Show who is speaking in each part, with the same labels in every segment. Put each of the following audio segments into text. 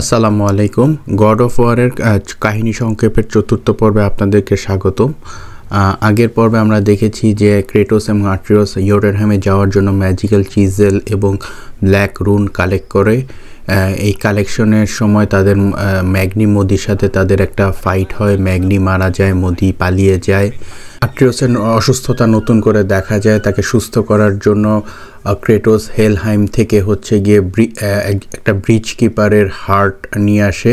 Speaker 1: আসসালামু আলাইকুম god of ওয়ারের কাহিনী সংক্ষেপের চতুর্থ পর্বে আপনাদেরকে স্বাগতম আগের পর্বে আমরা দেখেছি যে ক্রেটোস এবং আট্রিওস ইয়োডারহ্যামে যাওয়ার জন্য ম্যাজিক্যাল চিজেল এবং ব্ল্যাক রুন কালেক্ট করে এই কালেকশনের সময় তাদের ম্যাগনি মোদির সাথে তাদের একটা ফাইট হয় ম্যাগনি মারা যায় মোদি পালিয়ে যায় আট্রিয়সের অসুস্থতা নতুন করে দেখা যায় তাকে সুস্থ করার জন্য ক্রেটোস হেলহাইম থেকে হচ্ছে গিয়ে একটা ব্রিজ কিপারের হার্ট নিয়ে আসে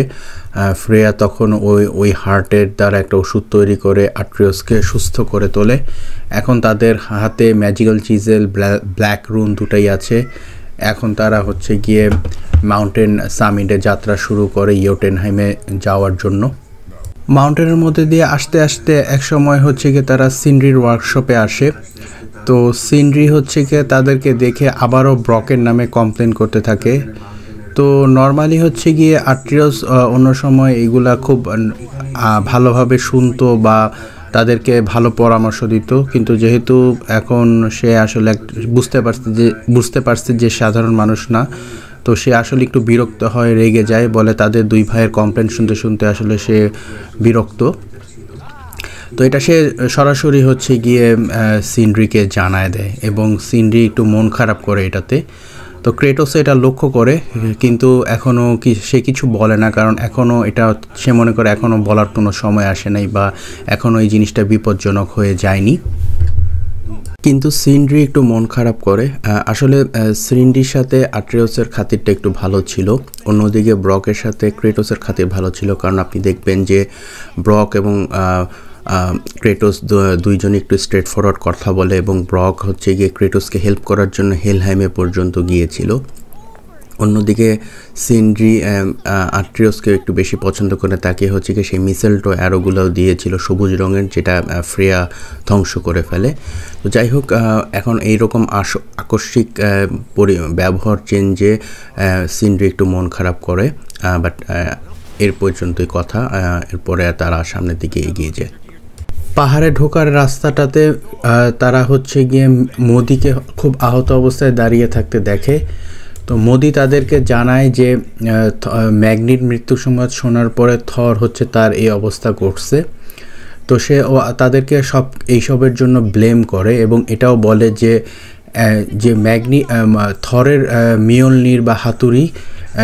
Speaker 1: ফ্রেয়া তখন ওই ওই হার্টের দ্বারা একটা ওষুধ তৈরি করে আট্রিয়সকে সুস্থ করে তোলে এখন তাদের হাতে ম্যাজিক্যাল চিজেল ব্ল্যাক রুন দুটাই আছে এখন তারা হচ্ছে গিয়ে মাউন্টেন সামিটে যাত্রা শুরু করে ইয়োটেনহাইমে যাওয়ার জন্য মাউন্টেনের মধ্যে দিয়ে আসতে আসতে এক সময় হচ্ছে গিয়ে তারা সিনরির ওয়ার্কশপে আসে তো সিনরি হচ্ছে গিয়ে তাদেরকে দেখে আবারও ব্রকের নামে কমপ্লেন করতে থাকে তো নর্মালি হচ্ছে গিয়ে আট্রিয়স অন্য সময় এগুলা খুব ভালোভাবে শুনতো বা তাদেরকে ভালো পরামর্শ দিত কিন্তু যেহেতু এখন সে আসলে বুঝতে পারছে যে বুঝতে পারছে যে সাধারণ মানুষ না তো সে আসলে একটু বিরক্ত হয় রেগে যায় বলে তাদের দুই ভাইয়ের কমপ্লেন শুনতে শুনতে আসলে সে বিরক্ত তো এটা সে সরাসরি হচ্ছে গিয়ে সিন্ড্রিকে জানায় দেয় এবং সিন্ড্রি একটু মন খারাপ করে এটাতে তো ক্রেটোসে এটা লক্ষ্য করে কিন্তু এখনও কি সে কিছু বলে না কারণ এখনও এটা সে মনে করে এখনও বলার কোনো সময় আসে নাই বা এখনও এই জিনিসটা বিপজ্জনক হয়ে যায়নি কিন্তু সিন্ড্রি একটু মন খারাপ করে আসলে সিন্ড্রির সাথে আট্রেওসের খাতিরটা একটু ভালো ছিল অন্যদিকে ব্রকের সাথে ক্রেটোসের খাতির ভালো ছিল কারণ আপনি দেখবেন যে ব্রক এবং ক্রেটোস দুইজন একটু স্ট্রেট ফরওয়ার্ড কথা বলে এবং ব্রক হচ্ছে গিয়ে ক্রেটোসকে হেল্প করার জন্য হেলহাইমে পর্যন্ত গিয়েছিল অন্যদিকে সিন্ড্রি আট্রিয়সকে একটু বেশি পছন্দ করে তাকে হচ্ছে কি সেই মিসেলটো অ্যারোগুলোও দিয়েছিল সবুজ রঙের যেটা ফ্রেয়া ধ্বংস করে ফেলে তো যাই হোক এখন এইরকম রকম আকস্মিক ব্যবহার চেঞ্জে সিন্ড্রি একটু মন খারাপ করে বাট এর পর্যন্তই কথা এরপরে তারা সামনের দিকে এগিয়ে যায় পাহাড়ে ঢোকার রাস্তাটাতে তারা হচ্ছে গিয়ে মোদিকে খুব আহত অবস্থায় দাঁড়িয়ে থাকতে দেখে তো মোদি তাদেরকে জানায় যে ম্যাগনির মৃত্যু সংবাদ শোনার পরে থর হচ্ছে তার এই অবস্থা ঘটছে তো সে তাদেরকে সব এইসবের জন্য ব্লেম করে এবং এটাও বলে যে যে ম্যাগনি থরের মিয়লনির বা হাতুড়ি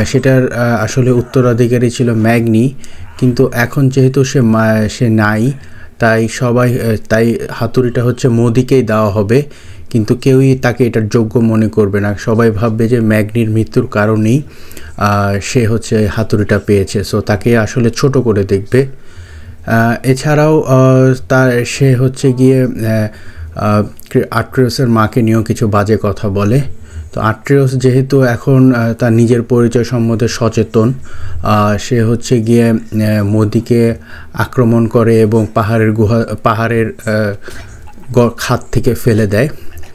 Speaker 1: সেটার আসলে উত্তরাধিকারী ছিল ম্যাগনি কিন্তু এখন যেহেতু সে সে নাই তাই সবাই তাই হাতুড়িটা হচ্ছে মোদিকেই দেওয়া হবে কিন্তু কেউই তাকে এটার যোগ্য মনে করবে না সবাই ভাববে যে ম্যাগনির মৃত্যুর কারণেই সে হচ্ছে হাতুড়িটা পেয়েছে সো তাকে আসলে ছোট করে দেখবে এছাড়াও তার সে হচ্ছে গিয়ে আট্রিয়সের মাকে নিয়েও কিছু বাজে কথা বলে তো আট্রিয়স যেহেতু এখন তার নিজের পরিচয় সম্বন্ধে সচেতন সে হচ্ছে গিয়ে মোদিকে আক্রমণ করে এবং পাহাড়ের গুহা পাহাড়ের খাত থেকে ফেলে দেয়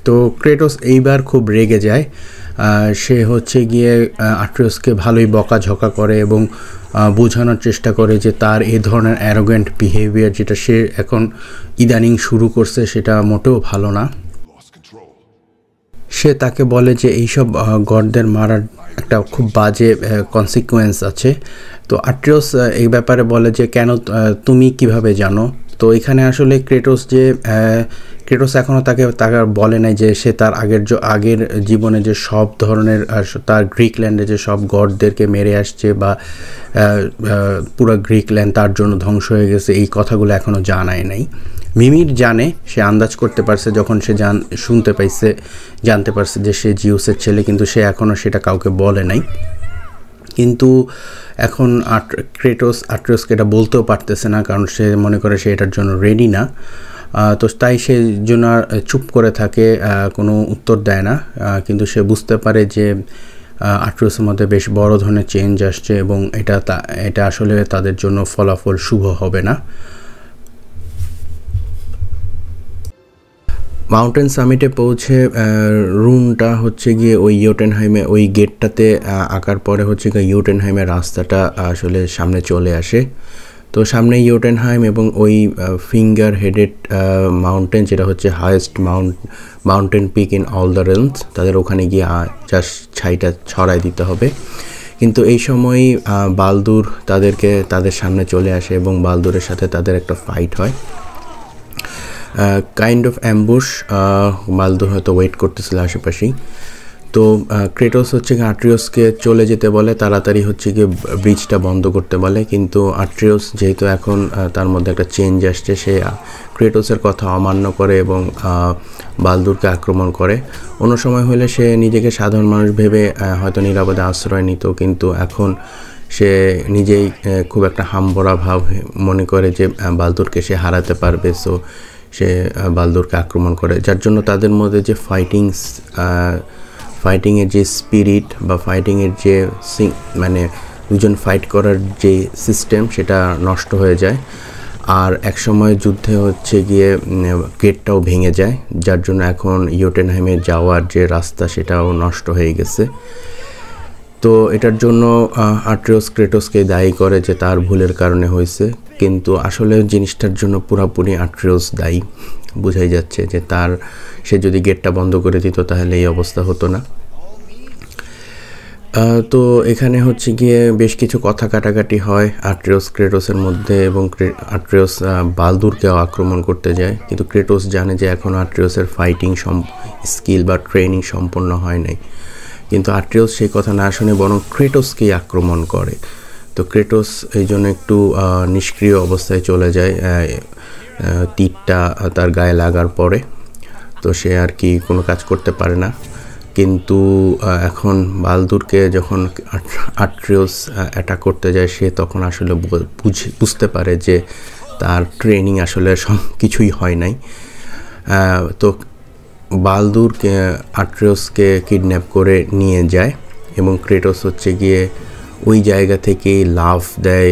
Speaker 1: তো ক্রেটোস এইবার খুব রেগে যায় সে হচ্ছে গিয়ে আট্রিয়সকে ভালোই বকাঝকা করে এবং বোঝানোর চেষ্টা করে যে তার এ ধরনের অ্যারোগেন্ট বিহেভিয়ার যেটা সে এখন ইদানিং শুরু করছে সেটা মোটেও ভালো না সে তাকে বলে যে এইসব গডদের মারার একটা খুব বাজে কনসিকুয়েন্স আছে তো আট্রিয়স এই ব্যাপারে বলে যে কেন তুমি কিভাবে জানো তো এখানে আসলে ক্রেটোস যে ক্রেটোস এখনও তাকে তাকে বলে নাই যে সে তার আগের আগের জীবনে যে সব ধরনের তার গ্রিক ল্যান্ডে যে সব গডদেরকে মেরে আসছে বা পুরো গ্রিক ল্যান্ড তার জন্য ধ্বংস হয়ে গেছে এই কথাগুলো এখনও জানায় নাই মিমির জানে সে আন্দাজ করতে পারছে যখন সে জান শুনতে পাইছে জানতে পারছে যে সে জিউসের ছেলে কিন্তু সে এখনও সেটা কাউকে বলে নাই কিন্তু এখন ক্রেটোস আট্রোসকে এটা বলতেও পারতেছে না কারণ সে মনে করে সে এটার জন্য রেডি না তো তাই সে জন্য চুপ করে থাকে কোনো উত্তর দেয় না কিন্তু সে বুঝতে পারে যে আট্রোসের মধ্যে বেশ বড় ধরনের চেঞ্জ আসছে এবং এটা এটা আসলে তাদের জন্য ফলাফল শুভ হবে না মাউন্টেন সামিটে পৌঁছে রুমটা হচ্ছে গিয়ে ওই ইউটেনহাইমে ওই গেটটাতে আঁকার পরে হচ্ছে গিয়ে ইউটেনহাইমের রাস্তাটা আসলে সামনে চলে আসে তো সামনে ইউটেনহাইম এবং ওই ফিঙ্গার হেডেড মাউন্টেন যেটা হচ্ছে highest mount mountain peak in all the realms তাদের ওখানে গিয়ে চাষ ছাইটা ছড়াই দিতে হবে কিন্তু এই সময় বালদুর তাদেরকে তাদের সামনে চলে আসে এবং বালদুরের সাথে তাদের একটা ফাইট হয় কাইন্ড অফ অ্যাম্বুশ মালদো হয়তো ওয়েট করতেছিল আশেপাশেই তো ক্রেটোস হচ্ছে গিয়ে আট্রিওসকে চলে যেতে বলে তাড়াতাড়ি হচ্ছে গিয়ে ব্রিজটা বন্ধ করতে বলে কিন্তু আট্রিওস যেহেতু এখন তার মধ্যে একটা চেঞ্জ আসছে সে ক্রেটোসের কথা অমান্য করে এবং বালদুরকে আক্রমণ করে অন্য সময় হলে সে নিজেকে সাধারণ মানুষ ভেবে হয়তো নিরাপদে আশ্রয় নিত কিন্তু এখন সে নিজেই খুব একটা হাম্বরা ভাব মনে করে যে বালদুরকে সে হারাতে পারবে সো সে বালদোরকে আক্রমণ করে যার জন্য তাদের মধ্যে যে ফাইটিং ফাইটিংয়ের যে স্পিরিট বা ফাইটিংয়ের যে মানে দুজন ফাইট করার যে সিস্টেম সেটা নষ্ট হয়ে যায় আর এক সময় যুদ্ধে হচ্ছে গিয়ে গেটটাও ভেঙে যায় যার জন্য এখন ইয়োটেনহাইমে যাওয়ার যে রাস্তা সেটাও নষ্ট হয়ে গেছে তো এটার জন্য আট্রিয়স ক্রেটোসকে দায়ী করে যে তার ভুলের কারণে হয়েছে কিন্তু আসলে জিনিসটার জন্য পুরাপুরি আট্রিয়স দায়ী বোঝাই যাচ্ছে যে তার সে যদি গেটটা বন্ধ করে দিত তাহলে এই অবস্থা হতো না তো এখানে হচ্ছে গিয়ে বেশ কিছু কথা কাটাকাটি হয় আট্রিয়স ক্রেটোসের মধ্যে এবং আট্রিয়স বালদুরকেও আক্রমণ করতে যায় কিন্তু ক্রেটোস জানে যে এখন আট্রিয়সের ফাইটিং স্কিল বা ট্রেনিং সম্পন্ন হয় নাই কিন্তু আট্রিয়স সেই কথা না শুনে বরং ক্রেটোসকেই আক্রমণ করে তো ক্রেটোস এই জন্য একটু নিষ্ক্রিয় অবস্থায় চলে যায় তীরটা তার গায়ে লাগার পরে তো সে আর কি কোনো কাজ করতে পারে না কিন্তু এখন বালদুরকে যখন আট্রিয়স অ্যাটাক করতে যায় সে তখন আসলে বুঝে বুঝতে পারে যে তার ট্রেনিং আসলে সব কিছুই হয় নাই তো বালদুর আট্রিয়সকে কিডন্যাপ করে নিয়ে যায় এবং ক্রেটোস হচ্ছে গিয়ে ওই জায়গা থেকেই লাভ দেয়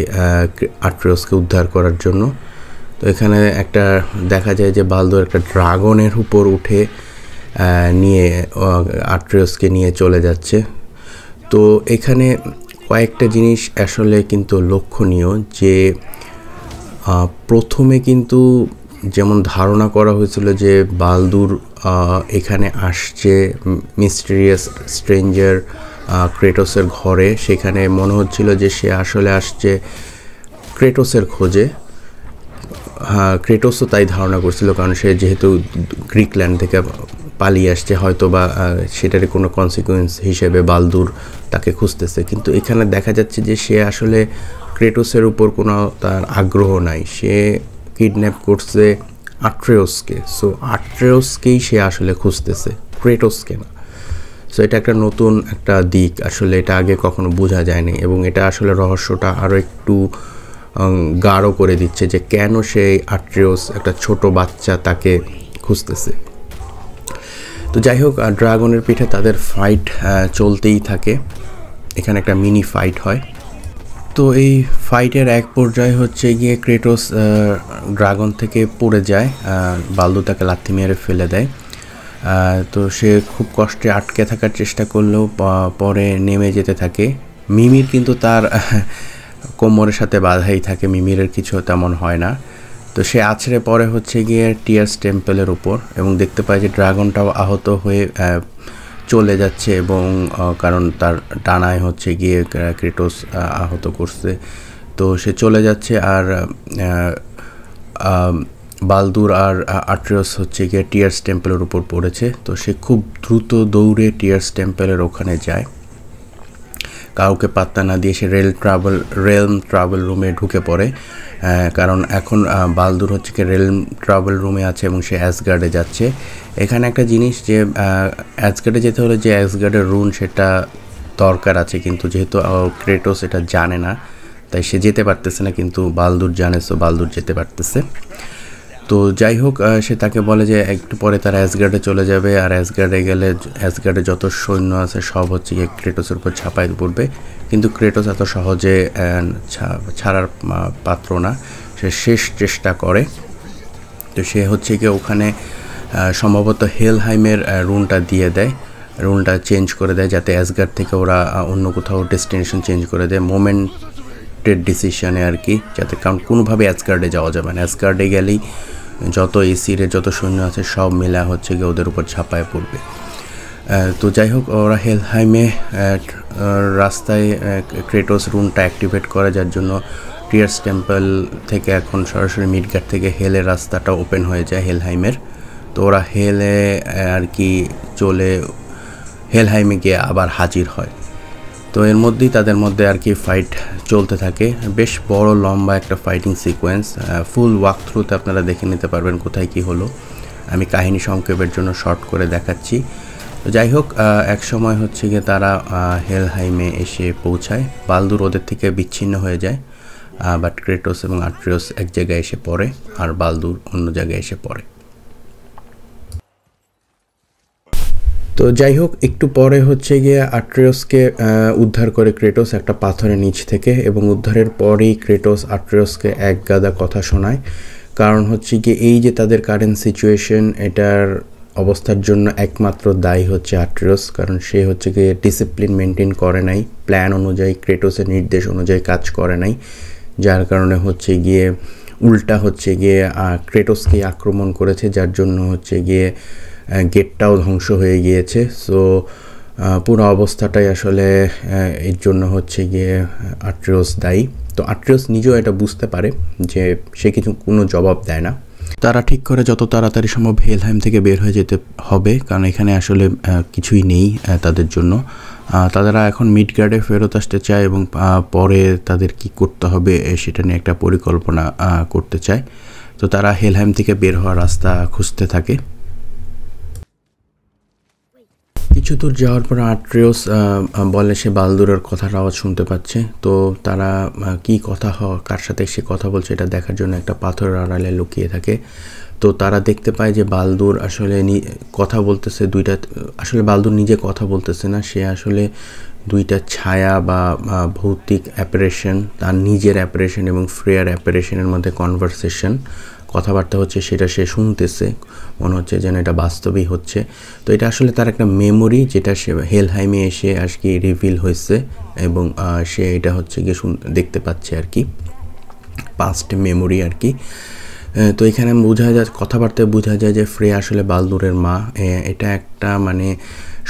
Speaker 1: আট্রিয়সকে উদ্ধার করার জন্য তো এখানে একটা দেখা যায় যে বালদুর একটা ড্রাগনের উপর উঠে নিয়ে আট্রিয়সকে নিয়ে চলে যাচ্ছে তো এখানে কয়েকটা জিনিস আসলে কিন্তু লক্ষণীয় যে প্রথমে কিন্তু যেমন ধারণা করা হয়েছিল যে বালদুর এখানে আসছে মিস্টিরিয়াস স্ট্রেঞ্জার ক্রেটোসের ঘরে সেখানে মনে হচ্ছিল যে সে আসলে আসছে ক্রেটোসের খোঁজে হ্যাঁ ক্রেটোসও তাই ধারণা করছিল কারণ সে যেহেতু গ্রিকল্যান্ড থেকে পালিয়ে আসছে হয়তো বা সেটার কোনো কনসিকুয়েন্স হিসেবে বালদুর তাকে খুঁজতেছে কিন্তু এখানে দেখা যাচ্ছে যে সে আসলে ক্রেটোসের উপর কোনো তার আগ্রহ নাই সে কিডন্যাপ করছে আট্রেওসকে সো আট্রেওসকেই সে আসলে খুঁজতেছে ক্রেটোসকে না সো এটা একটা নতুন একটা দিক আসলে এটা আগে কখনো বোঝা যায়নি এবং এটা আসলে রহস্যটা আরও একটু গাঢ় করে দিচ্ছে যে কেন সেই আট্রেওস একটা ছোট বাচ্চা তাকে খুঁজতেছে তো যাই হোক ড্রাগনের পিঠে তাদের ফাইট চলতেই থাকে এখানে একটা মিনি ফাইট হয় তো এই ফাইটের এক পর্যায়ে হচ্ছে গিয়ে ক্রেটোস ড্রাগন থেকে পড়ে যায় বালদু তাকে লাথি মেরে ফেলে দেয় তো সে খুব কষ্টে আটকে থাকার চেষ্টা করলেও পরে নেমে যেতে থাকে মিমির কিন্তু তার কোমরের সাথে বাধাই থাকে মিমিরের কিছু তেমন হয় না তো সে আছড়ে পরে হচ্ছে গিয়ে টিয়ার্স টেম্পলের উপর এবং দেখতে পায় যে ড্রাগনটাও আহত হয়ে চলে যাচ্ছে এবং কারণ তার টানায় হচ্ছে গিয়ে ক্রেটোস আহত করছে তো সে চলে যাচ্ছে আর বালদুর আর আট্রিয়াস হচ্ছে গিয়ে টিয়ার্স টেম্পেলের উপর পড়েছে তো সে খুব দ্রুত দৌড়ে টিয়ার্স টেম্পেলের ওখানে যায় কাউকে পাত্তা না দিয়ে সে রেল ট্রাভেল রেল ট্রাভেল রুমে ঢুকে পড়ে কারণ এখন বালদুর হচ্ছে কি রেল ট্রাভেল রুমে আছে এবং সে অ্যাসগার্ডে যাচ্ছে এখানে একটা জিনিস যে অ্যাসগার্ডে যেতে হলে যে অ্যাসগার্ডের রুন সেটা দরকার আছে কিন্তু যেহেতু ক্রেটোস এটা জানে না তাই সে যেতে পারতেছে না কিন্তু বালদুর জানে সো বালদুর যেতে পারতেছে তো যাই হোক সে তাকে বলে যে একটু পরে তারা অ্যাসগার্ডে চলে যাবে আর অ্যাসগার্ডে গেলে অ্যাসগার্ডে যত সৈন্য আছে সব হচ্ছে গিয়ে ক্রেটোসের উপর ছাপায় পড়বে কিন্তু ক্রেটোস এত সহজে ছাড়ার পাত্র না সে শেষ চেষ্টা করে তো সে হচ্ছে গিয়ে ওখানে সম্ভবত হেলহাইমের রুনটা দিয়ে দেয় রুনটা চেঞ্জ করে দেয় যাতে অ্যাসগার্ড থেকে ওরা অন্য কোথাও ডেস্টিনেশন চেঞ্জ করে দেয় মোমেন্ট ডিসিশনে আর কি যাতে কারণ কোনোভাবে অ্যাসগার্ডে যাওয়া যাবে না অ্যাসগার্ডে গেলেই যত এসিরে যত সৈন্য আছে সব মেলা হচ্ছে গিয়ে ওদের উপর ছাপায় পড়বে তো যাই হোক ওরা হেলহাইমে রাস্তায় ক্রেটোস রুমটা অ্যাক্টিভেট করে যার জন্য টিয়ার্স টেম্পল থেকে এখন সরাসরি মিডগার্ড থেকে হেলের রাস্তাটা ওপেন হয়ে যায় হেলহাইমের তো ওরা হেলে আর কি চলে হেলহাইমে গিয়ে আবার হাজির হয় তো এর মধ্যেই তাদের মধ্যে আর কি ফাইট চলতে থাকে বেশ বড় লম্বা একটা ফাইটিং সিকোয়েন্স ফুল ওয়াক থ্রুতে আপনারা দেখে নিতে পারবেন কোথায় কি হলো আমি কাহিনী সংক্ষেপের জন্য শর্ট করে দেখাচ্ছি তো যাই হোক এক সময় হচ্ছে গিয়ে তারা হেল হাইমে এসে পৌঁছায় বালদুর ওদের থেকে বিচ্ছিন্ন হয়ে যায় বাট ক্রেটোস এবং আট্রিয়স এক জায়গায় এসে পড়ে আর বালদুর অন্য জায়গায় এসে পড়ে তো যাই হোক একটু পরে হচ্ছে গিয়ে আট্রিয়সকে উদ্ধার করে ক্রেটোস একটা পাথরের নিচ থেকে এবং উদ্ধারের পরেই ক্রেটোস আট্রিয়সকে এক গাদা কথা শোনায় কারণ হচ্ছে কি এই যে তাদের কারেন্ট সিচুয়েশন এটার অবস্থার জন্য একমাত্র দায়ী হচ্ছে আট্রিয়স কারণ সে হচ্ছে গিয়ে ডিসিপ্লিন মেনটেন করে নাই প্ল্যান অনুযায়ী ক্রেটোসের নির্দেশ অনুযায়ী কাজ করে নাই যার কারণে হচ্ছে গিয়ে উল্টা হচ্ছে গিয়ে ক্রেটোসকে আক্রমণ করেছে যার জন্য হচ্ছে গিয়ে গেটটাও ধ্বংস হয়ে গিয়েছে সো পুরো অবস্থাটাই আসলে এর জন্য হচ্ছে গিয়ে আট্রিয়স দায়ী তো আট্রিয়স নিজেও এটা বুঝতে পারে যে সে কিছু কোনো জবাব দেয় না তারা ঠিক করে যত তাড়াতাড়ি সম্ভব হেলহাইম থেকে বের হয়ে যেতে হবে কারণ এখানে আসলে কিছুই নেই তাদের জন্য তারা এখন মিডগার্ডে ফেরত আসতে চায় এবং পরে তাদের কি করতে হবে সেটা নিয়ে একটা পরিকল্পনা করতে চায় তো তারা হেলহাইম থেকে বের হওয়ার রাস্তা খুঁজতে থাকে কিছু দূর যাওয়ার পর আট্রেওস বলে সে বালদুরের কথার আওয়াজ শুনতে পাচ্ছে তো তারা কি কথা হওয়া কার সাথে সে কথা বলছে এটা দেখার জন্য একটা পাথরের আড়ালে লুকিয়ে থাকে তো তারা দেখতে পায় যে বালদুর আসলে কথা বলতেছে দুইটা আসলে বালদুর নিজে কথা বলতেছে না সে আসলে দুইটা ছায়া বা ভৌতিক অ্যাপারেশন তার নিজের অ্যাপারেশন এবং ফ্রেয়ার অ্যাপারেশনের মধ্যে কনভারসেশন কথাবার্তা হচ্ছে সেটা সে শুনতেছে মনে হচ্ছে যেন এটা বাস্তবেই হচ্ছে তো এটা আসলে তার একটা মেমোরি যেটা সে হেলহাইমে এসে আর কি রিভিল হয়েছে এবং সে এটা হচ্ছে গিয়ে শুন দেখতে পাচ্ছে আর কি পাস্ট মেমোরি আর কি তো এখানে বোঝা যায় কথাবার্তায় বোঝা যায় যে ফ্রে আসলে বালদুরের মা এটা একটা মানে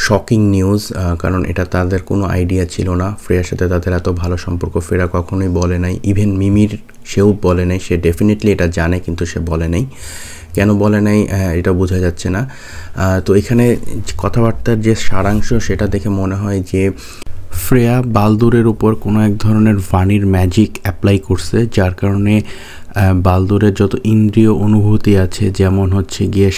Speaker 1: শকিং নিউজ কারণ এটা তাদের কোনো আইডিয়া ছিল না ফ্রেয়ার সাথে তাদের এত ভালো সম্পর্ক ফেরা কখনোই বলে নাই ইভেন মিমির সেও বলে নাই সে ডেফিনেটলি এটা জানে কিন্তু সে বলে নাই কেন বলে নাই এটা বোঝা যাচ্ছে না তো এখানে কথাবার্তার যে সারাংশ সেটা দেখে মনে হয় যে ফ্রেয়া বালদুরের উপর কোনো এক ধরনের ভানির ম্যাজিক অ্যাপ্লাই করছে যার কারণে বালদুরের যত ইন্দ্রিয় অনুভূতি আছে যেমন হচ্ছে গিয়ে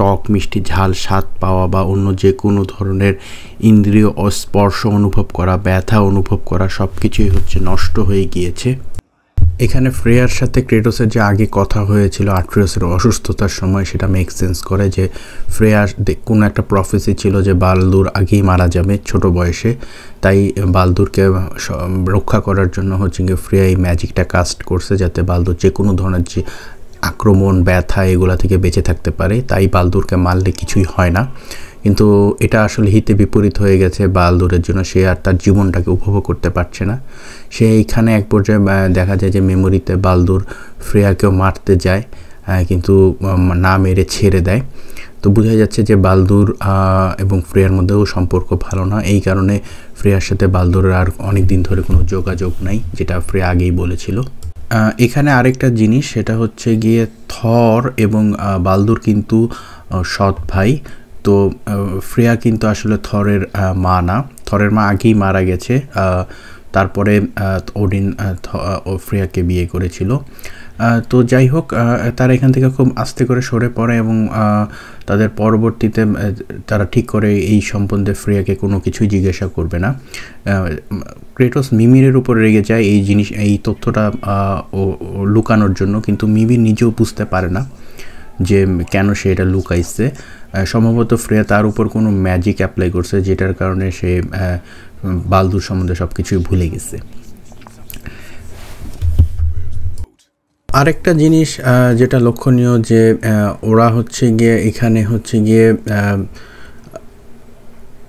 Speaker 1: টক মিষ্টি ঝাল স্বাদ পাওয়া বা অন্য যে কোনো ধরনের ইন্দ্রিয় অস্পর্শ অনুভব করা ব্যথা অনুভব করা সব কিছুই হচ্ছে নষ্ট হয়ে গিয়েছে এখানে ফ্রেয়ার সাথে ক্রেটোসের যে আগে কথা হয়েছিল আট্রিয়াসের অসুস্থতার সময় সেটা মেক সেন্স করে যে ফ্রেয়ার কোনো একটা প্রফেসি ছিল যে বালদুর আগেই মারা যাবে ছোট বয়সে তাই বালদুরকে রক্ষা করার জন্য হচ্ছে গিয়ে ফ্রেয়া এই ম্যাজিকটা কাস্ট করছে যাতে বালদুর যে কোনো ধরনের যে আক্রমণ ব্যথা এগুলা থেকে বেঁচে থাকতে পারে তাই বালদুরকে মারলে কিছুই হয় না কিন্তু এটা আসলে হিতে বিপরীত হয়ে গেছে বাল দূরের জন্য সে আর তার জীবনটাকে উপভোগ করতে পারছে না সে এইখানে এক পর্যায়ে দেখা যায় যে মেমোরিতে বালদুর ফ্রেয়াকেও মারতে যায় কিন্তু না মেরে ছেড়ে দেয় তো বোঝা যাচ্ছে যে বালদুর এবং ফ্রেয়ার মধ্যেও সম্পর্ক ভালো না এই কারণে ফ্রেয়ার সাথে বালদুরের আর অনেক দিন ধরে কোনো যোগাযোগ নাই যেটা ফ্রেয়া আগেই বলেছিল এখানে আরেকটা জিনিস সেটা হচ্ছে গিয়ে থর এবং বালদুর কিন্তু সৎ ভাই তো ফ্রেয়া কিন্তু আসলে থরের মা না থরের মা আগেই মারা গেছে তারপরে ওডিন ফ্রেয়াকে বিয়ে করেছিল তো যাই হোক তারা এখান থেকে খুব আস্তে করে সরে পড়ে এবং তাদের পরবর্তীতে তারা ঠিক করে এই সম্বন্ধে ফ্রিয়াকে কোনো কিছুই জিজ্ঞাসা করবে না ক্রেটোস মিমিরের উপর রেগে যায় এই জিনিস এই তথ্যটা লুকানোর জন্য কিন্তু মিমির নিজেও বুঝতে পারে না যে কেন সে এটা লুকাইছে সম্ভবত ফ্রেয়া তার উপর কোনো ম্যাজিক অ্যাপ্লাই করছে যেটার কারণে সে বালদুর সম্বন্ধে সব কিছুই ভুলে গেছে আরেকটা জিনিস যেটা লক্ষণীয় যে ওরা হচ্ছে গিয়ে এখানে হচ্ছে গিয়ে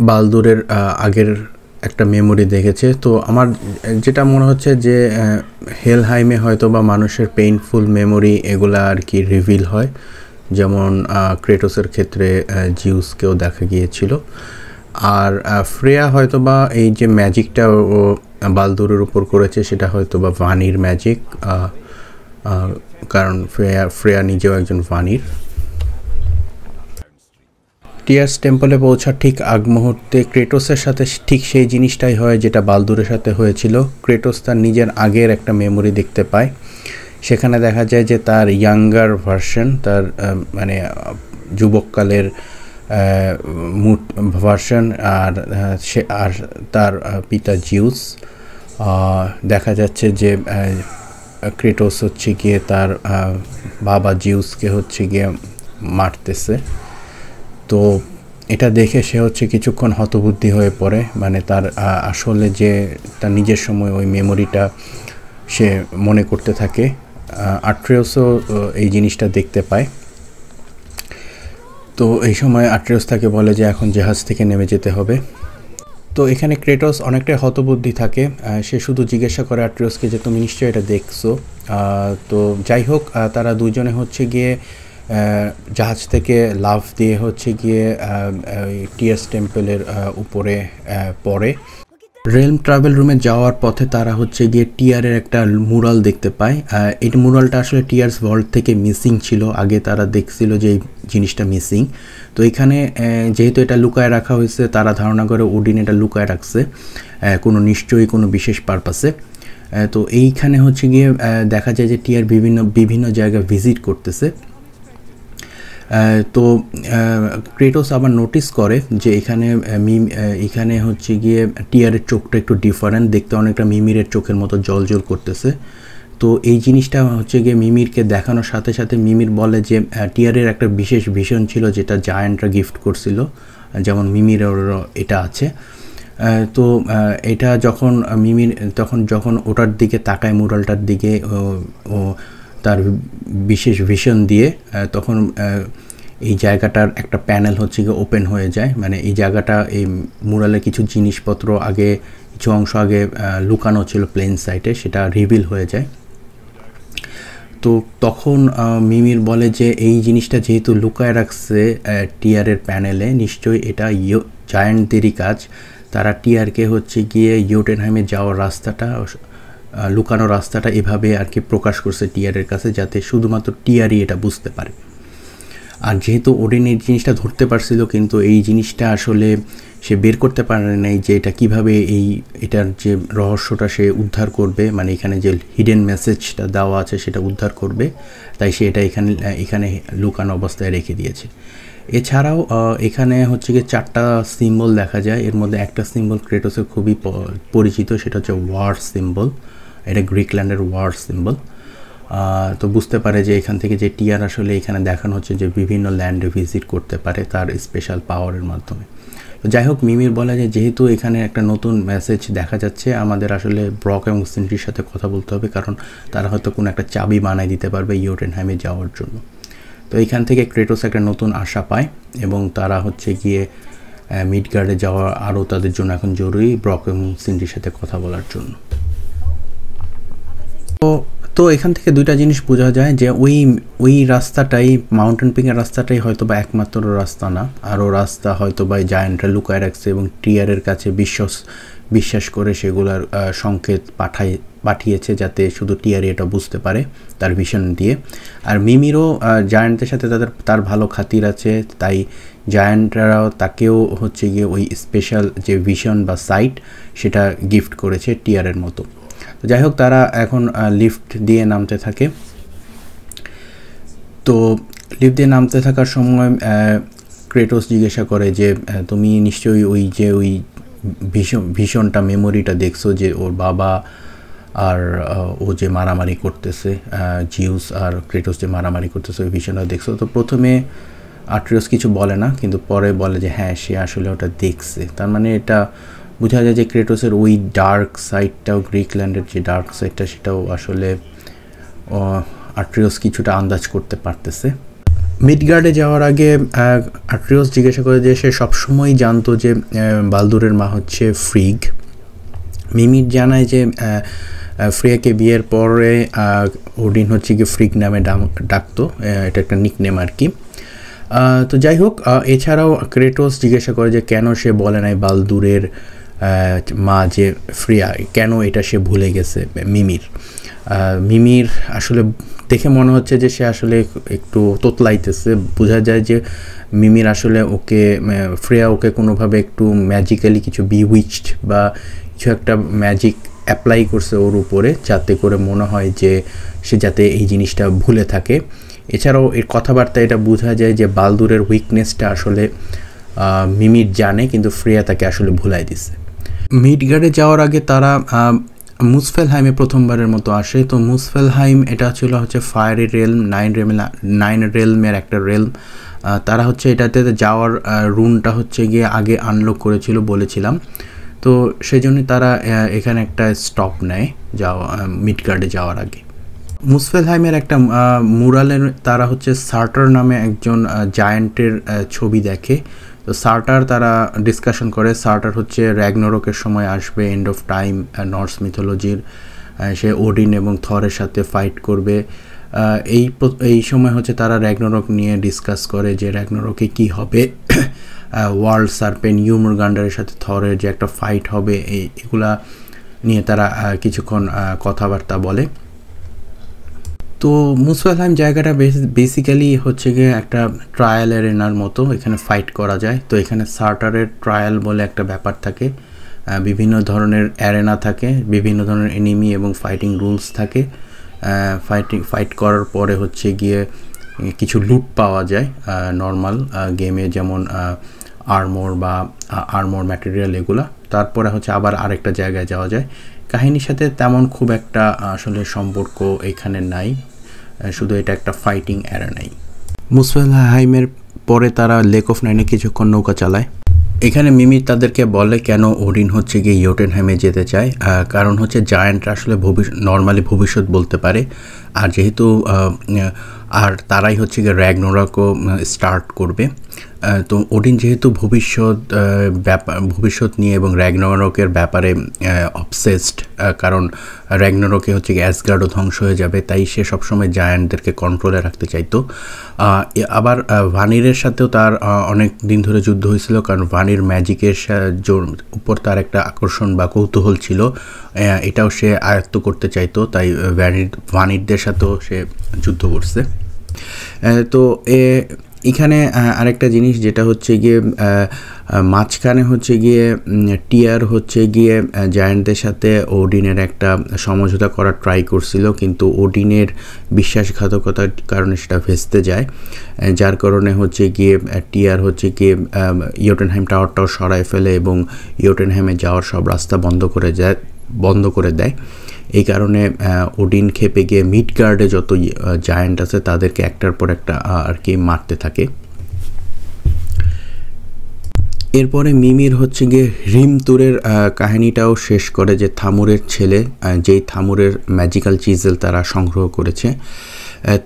Speaker 1: বালদুরের আগের একটা মেমোরি দেখেছে তো আমার যেটা মনে হচ্ছে যে হেলহাইমে হয়তো বা মানুষের পেইনফুল মেমোরি এগুলা আর কি রিভিল হয় যেমন ক্রেটোসের ক্ষেত্রে জিউসকেও দেখা গিয়েছিল আর ফ্রেয়া হয়তোবা এই যে ম্যাজিকটা ও বালদুরের উপর করেছে সেটা হয়তো বা ভানির ম্যাজিক কারণ ফ্রেয়া ফ্রেয়া নিজেও একজন ভানির টিয়ার্স টেম্পলে পৌঁছার ঠিক আগ মুহূর্তে ক্রেটোসের সাথে ঠিক সেই জিনিসটাই হয় যেটা বালদুরের সাথে হয়েছিল ক্রেটোস তার নিজের আগের একটা মেমোরি দেখতে পায় সেখানে দেখা যায় যে তার ইয়াঙ্গার ভার্সন তার মানে যুবককালের মুট ভার্সন আর সে আর তার পিতা জিউস দেখা যাচ্ছে যে ক্রেটোস হচ্ছে গিয়ে তার বাবা জিউসকে হচ্ছে গিয়ে মারতেছে তো এটা দেখে সে হচ্ছে কিছুক্ষণ হতবুদ্ধি হয়ে পড়ে মানে তার আসলে যে তার নিজের সময় ওই মেমোরিটা সে মনে করতে থাকে আট্রেওসও এই জিনিসটা দেখতে পায় তো এই সময় আট্রেওস তাকে বলে যে এখন জাহাজ থেকে নেমে যেতে হবে তো এখানে ক্রেটস অনেকটাই হতবুদ্ধি থাকে সে শুধু জিজ্ঞাসা করে আট্রিওসকে যে তুমি নিশ্চয়ই এটা দেখছো তো যাই হোক তারা দুজনে হচ্ছে গিয়ে জাহাজ থেকে লাভ দিয়ে হচ্ছে গিয়ে টিএস টেম্পলের উপরে পড়ে রেল ট্রাভেল রুমে যাওয়ার পথে তারা হচ্ছে গিয়ে টিয়ারের একটা মুরাল দেখতে পায় এই মুরালটা আসলে টিয়ার্স ওয়ার্ল্ড থেকে মিসিং ছিল আগে তারা দেখছিল যে এই জিনিসটা মিসিং তো এখানে যেহেতু এটা লুকায় রাখা হয়েছে তারা ধারণা করে ওডিন এটা লুকায় রাখছে কোনো নিশ্চয়ই কোনো বিশেষ পারপাসে তো এইখানে হচ্ছে গিয়ে দেখা যায় যে টিয়ার বিভিন্ন বিভিন্ন জায়গা ভিজিট করতেছে তো ক্রেটোস আবার নোটিস করে যে এখানে মিম এখানে হচ্ছে গিয়ে টিয়ারের চোখটা একটু ডিফারেন্ট দেখতে অনেকটা মিমিরের চোখের মতো জল জল করতেছে তো এই জিনিসটা হচ্ছে গিয়ে মিমিরকে দেখানোর সাথে সাথে মিমির বলে যে টিয়ারের একটা বিশেষ ভীষণ ছিল যেটা জায়ান্টরা গিফট করছিল যেমন মিমিরেরও এটা আছে তো এটা যখন মিমির তখন যখন ওটার দিকে তাকায় মুরালটার দিকে ও তার বিশেষ ভিশন দিয়ে তখন এই জায়গাটার একটা প্যানেল হচ্ছে গিয়ে ওপেন হয়ে যায় মানে এই জায়গাটা এই মুরালে কিছু জিনিসপত্র আগে কিছু অংশ আগে লুকানো ছিল প্লেন সাইটে সেটা রিভিল হয়ে যায় তো তখন মিমির বলে যে এই জিনিসটা যেহেতু লুকায় রাখছে টিয়ারের প্যানেলে নিশ্চয়ই এটা জায়ান্টদেরই কাজ তারা টিয়ারকে হচ্ছে গিয়ে ইউটেনহাইমে যাওয়ার রাস্তাটা লুকানো রাস্তাটা এভাবে আর কি প্রকাশ করছে টিয়ারের কাছে যাতে শুধুমাত্র টিয়ারই এটা বুঝতে পারে আর যেহেতু ওডেন এই জিনিসটা ধরতে পারছিল কিন্তু এই জিনিসটা আসলে সে বের করতে পারে নাই যে এটা কিভাবে এই এটার যে রহস্যটা সে উদ্ধার করবে মানে এখানে যে হিডেন মেসেজটা দেওয়া আছে সেটা উদ্ধার করবে তাই সে এটা এখানে এখানে লুকানো অবস্থায় রেখে দিয়েছে এছাড়াও এখানে হচ্ছে গিয়ে চারটা সিম্বল দেখা যায় এর মধ্যে একটা সিম্বল ক্রেটোসের খুবই পরিচিত সেটা হচ্ছে ওয়ার সিম্বল এটা গ্রিক ল্যান্ডের ওয়ার সিম্বল তো বুঝতে পারে যে এখান থেকে যে টিয়ার আসলে এখানে দেখানো হচ্ছে যে বিভিন্ন ল্যান্ডে ভিজিট করতে পারে তার স্পেশাল পাওয়ারের মাধ্যমে তো যাই হোক মিমির বলা যে যেহেতু এখানে একটা নতুন মেসেজ দেখা যাচ্ছে আমাদের আসলে ব্রক এবং সিনটির সাথে কথা বলতে হবে কারণ তারা হয়তো কোনো একটা চাবি বানায় দিতে পারবে ইউটেনহ্যামে যাওয়ার জন্য তো এখান থেকে ক্রেটোস একটা নতুন আশা পায় এবং তারা হচ্ছে গিয়ে মিডগার্ডে যাওয়া আরও তাদের জন্য এখন জরুরি ব্রক এবং সিনটির সাথে কথা বলার জন্য তো তো এখান থেকে দুইটা জিনিস বোঝা যায় যে ওই ওই রাস্তাটাই মাউন্টেন পিকের রাস্তাটাই হয়তো বা একমাত্র রাস্তা না আরও রাস্তা হয়তো বা জায়েন্টরা লুকায় রাখছে এবং টিয়ারের কাছে বিশ্বাস বিশ্বাস করে সেগুলার সংকেত পাঠায় পাঠিয়েছে যাতে শুধু টিয়ারি এটা বুঝতে পারে তার ভিশন দিয়ে আর মিমিরও জায়ান্টদের সাথে তাদের তার ভালো খাতির আছে তাই জায়ান্টরাও তাকেও হচ্ছে গিয়ে ওই স্পেশাল যে ভিশন বা সাইট সেটা গিফট করেছে টিয়ারের মতো তো যাই হোক তারা এখন লিফট দিয়ে নামতে থাকে তো লিফট দিয়ে নামতে থাকার সময় ক্রেটোস জিজ্ঞাসা করে যে তুমি নিশ্চয়ই ওই যে ওই ভীষণ ভীষণটা মেমোরিটা দেখছো যে ওর বাবা আর ও যে মারামারি করতেছে জিউস আর ক্রেটোস যে মারামারি করতেছে ওই ভীষণটা দেখছো তো প্রথমে আট্রিয়স কিছু বলে না কিন্তু পরে বলে যে হ্যাঁ সে আসলে ওটা দেখছে তার মানে এটা বোঝা যায় যে ক্রেটোসের ওই ডার্ক সাইডটাও গ্রিকল্যান্ডের যে ডার্ক সাইডটা সেটাও আসলে আট্রিয়স কিছুটা আন্দাজ করতে পারতেছে মিডগার্ডে যাওয়ার আগে আট্রিয়স জিজ্ঞাসা করে যে সে সবসময়ই জানতো যে বালদুরের মা হচ্ছে ফ্রিগ মিমির জানায় যে ফ্রিয়াকে বিয়ের পরে ওডিন হচ্ছে কি ফ্রিক নামে ডাকতো এটা একটা নিক নেম আর কি তো যাই হোক এছাড়াও ক্রেটোস জিজ্ঞাসা করে যে কেন সে বলে নাই বালদুরের মা যে ফ্রিয়া কেন এটা সে ভুলে গেছে মিমির মিমির আসলে দেখে মনে হচ্ছে যে সে আসলে একটু তোতলাইতেছে বোঝা যায় যে মিমির আসলে ওকে ফ্রেয়া ওকে কোনোভাবে একটু ম্যাজিক্যালি কিছু বিউইচড বা কিছু একটা ম্যাজিক অ্যাপ্লাই করছে ওর উপরে যাতে করে মনে হয় যে সে যাতে এই জিনিসটা ভুলে থাকে এছাড়াও এর কথাবার্তা এটা বোঝা যায় যে বালদুরের উইকনেসটা আসলে মিমির জানে কিন্তু ফ্রেয়া তাকে আসলে ভুলাই দিছে মিডগার্ডে যাওয়ার আগে তারা মুসফেলহাইমে প্রথমবারের মতো আসে তো মুসফেলহাইম এটা ছিল হচ্ছে fiery realm nine realm nine রেলমের একটা রেল তারা হচ্ছে এটাতে যাওয়ার রুমটা হচ্ছে গিয়ে আগে আনলক করেছিল বলেছিলাম তো সেই জন্য তারা এখানে একটা স্টপ নেয় যাওয়া মিডগার্ডে যাওয়ার আগে মুসফেলহাইমের একটা মুরালের তারা হচ্ছে সার্টার নামে একজন জায়ান্টের ছবি দেখে তো সার্টার তারা ডিসকাশন করে সার্টার হচ্ছে র্যাগনোরকের সময় আসবে এন্ড অফ টাইম নর্স মিথোলজির সে ওডিন এবং থরের সাথে ফাইট করবে এই এই সময় হচ্ছে তারা র্যাগনোরক নিয়ে ডিসকাস করে যে র্যাগনোরকে কি হবে ওয়ার্ল্ড সার্পেন গান্ডারের সাথে থরের যে একটা ফাইট হবে এই এগুলা নিয়ে তারা কিছুক্ষণ কথাবার্তা বলে তো মুসফেলহাইম জায়গাটা বেসিক্যালি হচ্ছে গিয়ে একটা ট্রায়াল এরেনার মতো এখানে ফাইট করা যায় তো এখানে সার্টারের ট্রায়াল বলে একটা ব্যাপার থাকে বিভিন্ন ধরনের অ্যারেনা থাকে বিভিন্ন ধরনের এনিমি এবং ফাইটিং রুলস থাকে ফাইটিং ফাইট করার পরে হচ্ছে গিয়ে কিছু লুট পাওয়া যায় নর্মাল গেমে যেমন আর্মোর বা আর্মোর ম্যাটেরিয়াল এগুলো তারপরে হচ্ছে আবার আরেকটা জায়গায় যাওয়া যায় কাহিনীর সাথে তেমন খুব একটা আসলে সম্পর্ক এখানে নাই শুধু এটা একটা ফাইটিং অ্যারানাই মুসফেল হাইমের পরে তারা লেক অফ নাইনে কিছুক্ষণ নৌকা চালায় এখানে মিমি তাদেরকে বলে কেন ওডিন হচ্ছে গিয়ে ইয়োটেনহ্যামে যেতে চায় কারণ হচ্ছে জায়ান্টরা আসলে ভবিষ্যৎ নর্মালি ভবিষ্যৎ বলতে পারে আর যেহেতু আর তারাই হচ্ছে গিয়ে র্যাগনোরাকও স্টার্ট করবে তো ওডিন যেহেতু ভবিষ্যৎ ব্যাপার ভবিষ্যৎ নিয়ে এবং র্যাগনরকের ব্যাপারে অবসেসড কারণ র্যাগনরকে হচ্ছে অ্যাসগার্ডও ধ্বংস হয়ে যাবে তাই সে সবসময় জায়ান্টদেরকে কন্ট্রোলে রাখতে চাইতো আবার ভানিরের সাথেও তার অনেক দিন ধরে যুদ্ধ হয়েছিল কারণ ভানির ম্যাজিকের উপর তার একটা আকর্ষণ বা কৌতূহল ছিল এটাও সে আয়ত্ত করতে চাইতো তাই ভ্যানির ভানিরদের সাথেও সে যুদ্ধ করছে তো এ এখানে আরেকটা জিনিস যেটা হচ্ছে গিয়ে মাঝখানে হচ্ছে গিয়ে টিয়ার হচ্ছে গিয়ে জায়ান্টদের সাথে ওডিনের একটা সমঝোতা করার ট্রাই করছিল কিন্তু ওডিনের বিশ্বাসঘাতকতার কারণে সেটা ভেস্তে যায় যার কারণে হচ্ছে গিয়ে টিয়ার হচ্ছে গিয়ে ইয়োটেনহ্যাম টাওয়ারটাও সরায় ফেলে এবং ইয়োটেনহ্যামে যাওয়ার সব রাস্তা বন্ধ করে যায় বন্ধ করে দেয় এই কারণে ওডিন খেপে গিয়ে মিড গার্ডে যত জায়েন্ট আছে তাদেরকে একটার পর একটা আর কি মারতে থাকে এরপরে মিমির হচ্ছে গিয়ে রিমতুরের কাহিনীটাও শেষ করে যে থামুরের ছেলে যেই থামুরের ম্যাজিক্যাল চিজেল তারা সংগ্রহ করেছে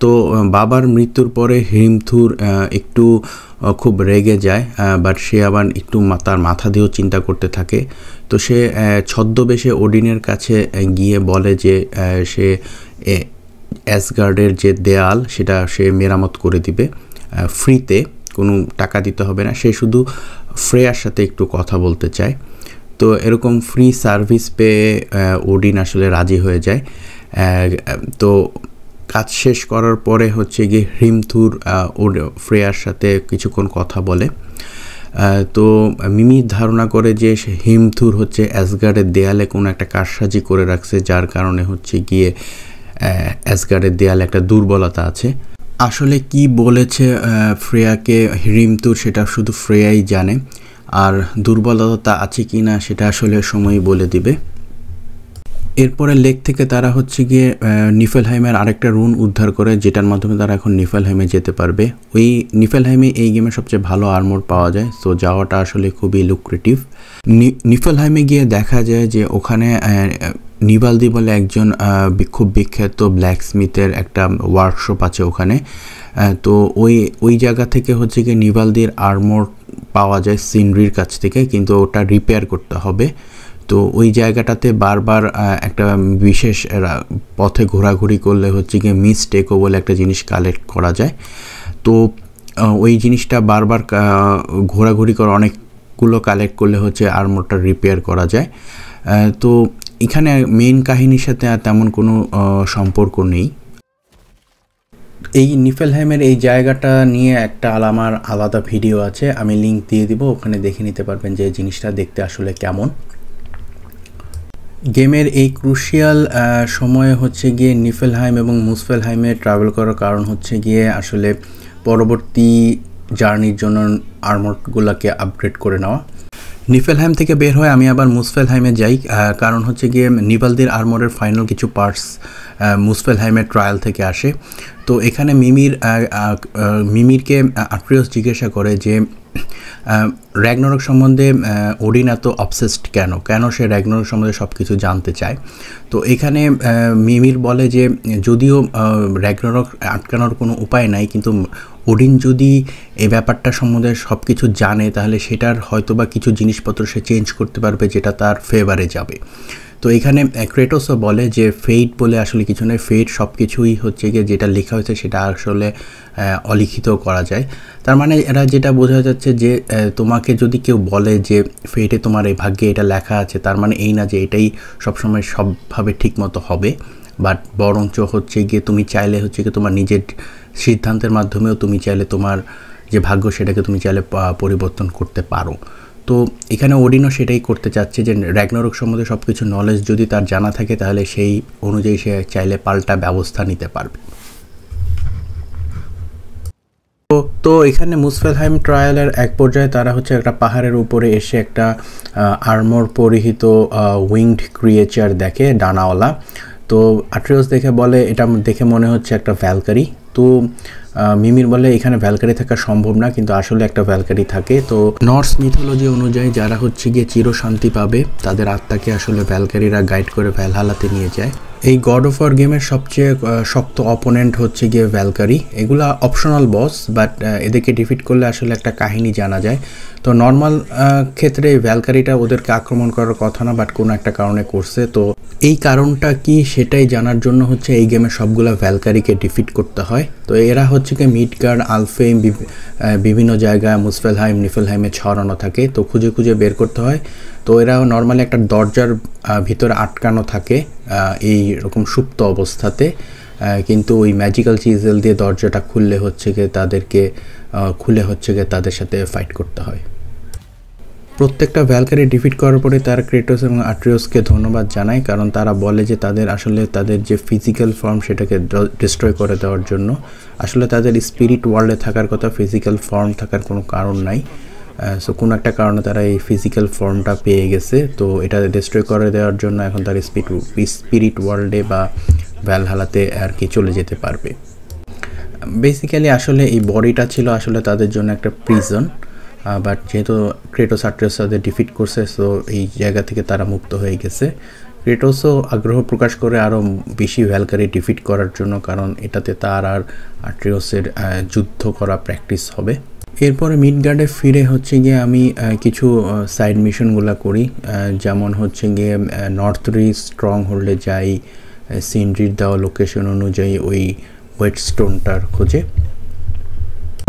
Speaker 1: তো বাবার মৃত্যুর পরে হিমথুর একটু খুব রেগে যায় বাট সে আবার একটু তার মাথা দিয়েও চিন্তা করতে থাকে তো সে ছদ্মবেশে ওডিনের কাছে গিয়ে বলে যে সে অ্যাসগার্ডের যে দেয়াল সেটা সে মেরামত করে দিবে ফ্রিতে কোনো টাকা দিতে হবে না সে শুধু ফ্রেয়ার সাথে একটু কথা বলতে চায় তো এরকম ফ্রি সার্ভিস পেয়ে ওডিন আসলে রাজি হয়ে যায় তো কাজ শেষ করার পরে হচ্ছে গিয়ে হিমথুর ওর ফ্রেয়ার সাথে কিছুক্ষণ কথা বলে তো মিমি ধারণা করে যে হিমথুর হচ্ছে অ্যাসগার্ডের দেয়ালে কোনো একটা কারসাজি করে রাখছে যার কারণে হচ্ছে গিয়ে অ্যাসগার্ডের দেয়ালে একটা দুর্বলতা আছে আসলে কি বলেছে ফ্রেয়াকে হিমথুর সেটা শুধু ফ্রেয়াই জানে আর দুর্বলতা আছে কি না সেটা আসলে সময় বলে দিবে এরপরে লেক থেকে তারা হচ্ছে গিয়ে নিফেলহাইমের আরেকটা রুন উদ্ধার করে যেটার মাধ্যমে তারা এখন নিফেলহাইমে যেতে পারবে ওই নিফেলহাইমে এই গেমে সবচেয়ে ভালো আর্মোর পাওয়া যায় সো যাওয়াটা আসলে খুবই লুক্রেটিভ নিফেলহাইমে গিয়ে দেখা যায় যে ওখানে নিবালদি বলে একজন খুব বিখ্যাত ব্ল্যাক স্মিথের একটা ওয়ার্কশপ আছে ওখানে তো ওই ওই জায়গা থেকে হচ্ছে গিয়ে নিবালদির আর্মোর পাওয়া যায় সিনরির কাছ থেকে কিন্তু ওটা রিপেয়ার করতে হবে তো ওই জায়গাটাতে বারবার একটা বিশেষ পথে ঘোরাঘুরি করলে হচ্ছে গিয়ে মিস বলে একটা জিনিস কালেক্ট করা যায় তো ওই জিনিসটা বারবার ঘোরাঘুরি করে অনেকগুলো কালেক্ট করলে হচ্ছে আর্মোরটা রিপেয়ার করা যায় তো এখানে মেন কাহিনীর সাথে আর তেমন কোনো সম্পর্ক নেই এই নিফেলহ্যামের এই জায়গাটা নিয়ে একটা আমার আলাদা ভিডিও আছে আমি লিঙ্ক দিয়ে দিব ওখানে দেখে নিতে পারবেন যে জিনিসটা দেখতে আসলে কেমন গেমের এই ক্রুশিয়াল সময়ে হচ্ছে গিয়ে নিফেলহাইম এবং মুসফেলহাইমে ট্রাভেল করার কারণ হচ্ছে গিয়ে আসলে পরবর্তী জার্নির জন্য আর্মরগুলোকে আপগ্রেড করে নেওয়া নিফেলহাইম থেকে বের হয়ে আমি আবার মুসফেলহাইমে যাই কারণ হচ্ছে গিয়ে নিভালদের আর্মরের ফাইনাল কিছু পার্টস মুসফেলহাইমের ট্রায়াল থেকে আসে তো এখানে মিমির মিমিরকে আট্রিয়স জিজ্ঞাসা করে যে র্যাগনরক সম্বন্ধে ওডিন এত অবসেসড কেন কেন সে র্যাগনরক সম্বন্ধে সব কিছু জানতে চায় তো এখানে মিমির বলে যে যদিও র্যাগনরক আটকানোর কোনো উপায় নাই কিন্তু ওডিন যদি এই ব্যাপারটা সম্বন্ধে সব কিছু জানে তাহলে সেটার হয়তোবা কিছু জিনিসপত্র সে চেঞ্জ করতে পারবে যেটা তার ফেভারে যাবে তো এখানে ক্রেটোসও বলে যে ফেইট বলে আসলে কিছু নয় ফেইট সব কিছুই হচ্ছে গিয়ে যেটা লেখা হয়েছে সেটা আসলে অলিখিত করা যায় তার মানে এরা যেটা বোঝা যাচ্ছে যে তোমাকে যদি কেউ বলে যে ফেইটে তোমার এই ভাগ্যে এটা লেখা আছে তার মানে এই না যে এটাই সবসময় সবভাবে ঠিকমতো হবে বাট বরঞ্চ হচ্ছে গিয়ে তুমি চাইলে হচ্ছে গিয়ে তোমার নিজের সিদ্ধান্তের মাধ্যমেও তুমি চাইলে তোমার যে ভাগ্য সেটাকে তুমি চাইলে পরিবর্তন করতে পারো তো এখানে ওডিনও সেটাই করতে চাচ্ছে যে র্যাগনারক সম্বন্ধে সব কিছু নলেজ যদি তার জানা থাকে তাহলে সেই অনুযায়ী সে চাইলে পাল্টা ব্যবস্থা নিতে পারবে তো এখানে মুসফেলহাইম ট্রায়ালের এক পর্যায়ে তারা হচ্ছে একটা পাহাড়ের উপরে এসে একটা আর্মর পরিহিত উইংড ক্রিয়েচার দেখে ডানাওয়ালা তো আট্রিয়স দেখে বলে এটা দেখে মনে হচ্ছে একটা ভ্যালকারি তো মিমির বলে এখানে ভ্যালকারি থাকা সম্ভব না কিন্তু আসলে একটা ভ্যালকারি থাকে তো নর্স মিথোলজি অনুযায়ী যারা হচ্ছে গিয়ে চিরশান্তি পাবে তাদের আত্মাকে আসলে ভ্যালকারিরা গাইড করে ভ্যালহালাতে নিয়ে যায় এই গড অফ ওয়ার গেমের সবচেয়ে শক্ত অপোনেন্ট হচ্ছে গিয়ে ভ্যালকারি এগুলা অপশনাল বস বাট এদেরকে ডিফিট করলে আসলে একটা কাহিনী জানা যায় তো নর্মাল ক্ষেত্রে ভ্যালকারিটা ওদেরকে আক্রমণ করার কথা না বাট কোনো একটা কারণে করছে তো এই কারণটা কি সেটাই জানার জন্য হচ্ছে এই গেমে সবগুলো ভ্যালকারিকে ডিফিট করতে হয় তো এরা হচ্ছে কি মিডগার্ড আলফেম বিভিন্ন জায়গায় মুসফেলহাইম নিফেলহাইমে ছড়ানো থাকে তো খুঁজে খুঁজে বের করতে হয় তো এরা নর্মালি একটা দরজার ভিতরে আটকানো থাকে এই রকম সুপ্ত অবস্থাতে কিন্তু ওই ম্যাজিক্যাল চিজেল দিয়ে দরজাটা খুললে হচ্ছে গিয়ে তাদেরকে খুলে হচ্ছে গিয়ে তাদের সাথে ফাইট করতে হয় প্রত্যেকটা ভ্যালকারি ডিফিট করার পরে তারা ক্রেটোস এবং আট্রিওসকে ধন্যবাদ জানায় কারণ তারা বলে যে তাদের আসলে তাদের যে ফিজিক্যাল ফর্ম সেটাকে ডিস্ট্রয় করে দেওয়ার জন্য আসলে তাদের স্পিরিট ওয়ার্ল্ডে থাকার কথা ফিজিক্যাল ফর্ম থাকার কোনো কারণ নাই সো কোনো একটা কারণে তারা এই ফিজিক্যাল ফর্মটা পেয়ে গেছে তো এটা ডিস্ট্রয় করে দেওয়ার জন্য এখন তারা স্পিড স্পিরিট ওয়ার্ল্ডে বা ভ্যালহালাতে আর কি চলে যেতে পারবে বেসিক্যালি আসলে এই বডিটা ছিল আসলে তাদের জন্য একটা প্রিজন বাট যেহেতু ক্রেটোস আট্রেস তাদের ডিফিট করছে সো এই জায়গা থেকে তারা মুক্ত হয়ে গেছে ক্রেটোসও আগ্রহ প্রকাশ করে আরও বেশি ভ্যালকারি ডিফিট করার জন্য কারণ এটাতে তার আর আট্রিওসের যুদ্ধ করা প্র্যাকটিস হবে এরপরে মিডগার্ডে ফিরে হচ্ছে গিয়ে আমি কিছু সাইড মিশনগুলো করি যেমন হচ্ছে গিয়ে নর্থ রি স্ট্রং হোল্ডে যাই সিনড্রির দেওয়া লোকেশন অনুযায়ী ওই ওয়েট স্টোনটার খোঁজে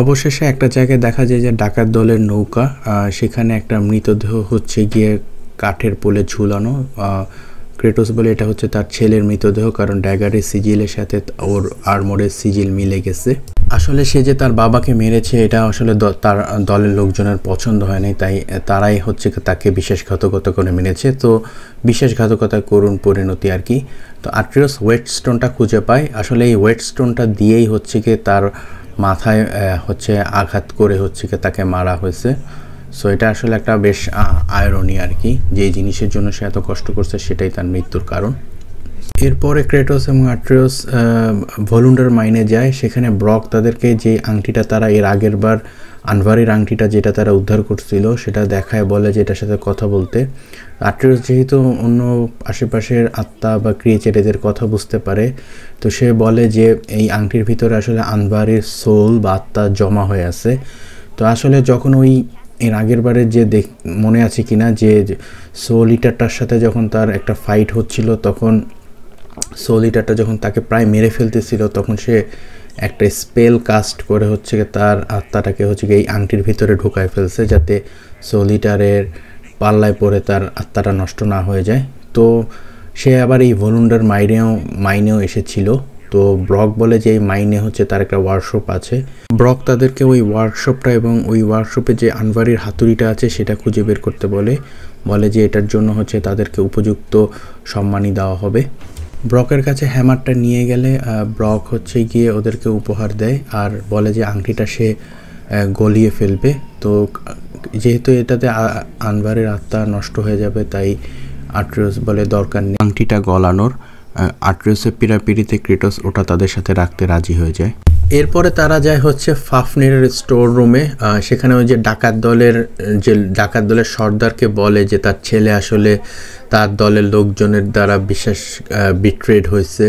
Speaker 1: অবশেষে একটা জায়গায় দেখা যায় যে ডাকাত দলের নৌকা সেখানে একটা মৃতদেহ হচ্ছে গিয়ে কাঠের পোলে ঝুলানো ক্রেটোস বলে এটা হচ্ছে তার ছেলের মৃতদেহ কারণ ড্যাগারের সিজিলের সাথে ওর আর্মোরের সিজিল মিলে গেছে আসলে সে যে তার বাবাকে মেরেছে এটা আসলে তার দলের লোকজনের পছন্দ হয়নি তাই তারাই হচ্ছে তাকে বিশ্বাসঘাতকতা করে মেরেছে তো বিশ্বাসঘাতকতা করুণ পরিণতি আর কি তো আট্রিয়াস স্টোনটা খুঁজে পায় আসলে এই ওয়েট স্টোনটা দিয়েই হচ্ছে কি তার মাথায় হচ্ছে আঘাত করে হচ্ছে কি তাকে মারা হয়েছে সো এটা আসলে একটা বেশ আয়রনি আর কি যে জিনিসের জন্য সে এত কষ্ট করছে সেটাই তার মৃত্যুর কারণ এরপরে ক্রেটোস এবং আট্রিয়স ভলুন্ডার মাইনে যায় সেখানে ব্রক তাদেরকে যে আংটিটা তারা এর আগের বার আনভারির আংটিটা যেটা তারা উদ্ধার করছিল সেটা দেখায় বলে যে এটার সাথে কথা বলতে আট্রিয়স যেহেতু অন্য আশেপাশের আত্মা বা ক্রিয়েচার কথা বুঝতে পারে তো সে বলে যে এই আংটির ভিতরে আসলে আনভারির সোল বা আত্মা জমা হয়ে আছে তো আসলে যখন ওই এর আগের বারে যে দেখ মনে আছে কিনা যে সোল ইটারটার সাথে যখন তার একটা ফাইট হচ্ছিল তখন সোল ইটারটা যখন তাকে প্রায় মেরে ফেলতেছিল তখন সে একটা স্পেল কাস্ট করে হচ্ছে গিয়ে তার আত্মাটাকে হচ্ছে গিয়ে এই আংটির ভিতরে ঢুকায় ফেলছে যাতে সোলিটারের পাল্লায় পড়ে তার আত্মাটা নষ্ট না হয়ে যায় তো সে আবার এই ভলুন্ডার মাইনেও মাইনেও এসেছিল তো ব্রক বলে যে এই মাইনে হচ্ছে তার একটা ওয়ার্কশপ আছে ব্রক তাদেরকে ওই ওয়ার্কশপটা এবং ওই ওয়ার্কশপে যে আনবারির হাতুড়িটা আছে সেটা খুঁজে বের করতে বলে বলে যে এটার জন্য হচ্ছে তাদেরকে উপযুক্ত সম্মানই দেওয়া হবে ব্রকের কাছে হ্যামারটা নিয়ে গেলে ব্রক হচ্ছে গিয়ে ওদেরকে উপহার দেয় আর বলে যে আংটিটা সে গলিয়ে ফেলবে তো যেহেতু এটাতে আনবারের আত্মা নষ্ট হয়ে যাবে তাই আট্রিয়স বলে দরকার নেই আংটিটা গলানোর আট্রিয়সের পিড়াপিড়িতে ক্রেটস ওটা তাদের সাথে রাখতে রাজি হয়ে যায় এরপরে তারা যায় হচ্ছে ফাফনের স্টোর রুমে সেখানে ওই যে ডাকাত দলের যে ডাকাত দলের সর্দারকে বলে যে তার ছেলে আসলে তার দলের লোকজনের দ্বারা বিশ্বাস বিট্রেড হয়েছে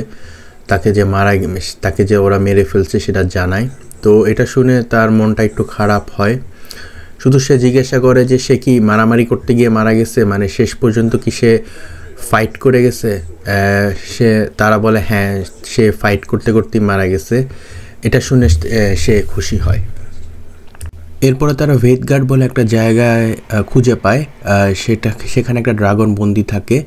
Speaker 1: তাকে যে মারা তাকে যে ওরা মেরে ফেলছে সেটা জানায় তো এটা শুনে তার মনটা একটু খারাপ হয় শুধু সে জিজ্ঞাসা করে যে সে কি মারামারি করতে গিয়ে মারা গেছে মানে শেষ পর্যন্ত কি সে ফাইট করে গেছে সে তারা বলে হ্যাঁ সে ফাইট করতে করতেই মারা গেছে এটা শুনে সে খুশি হয় এরপরে তারা ভেদগার্ড বলে একটা জায়গায় খুঁজে পায় সেটা সেখানে একটা ড্রাগন বন্দি থাকে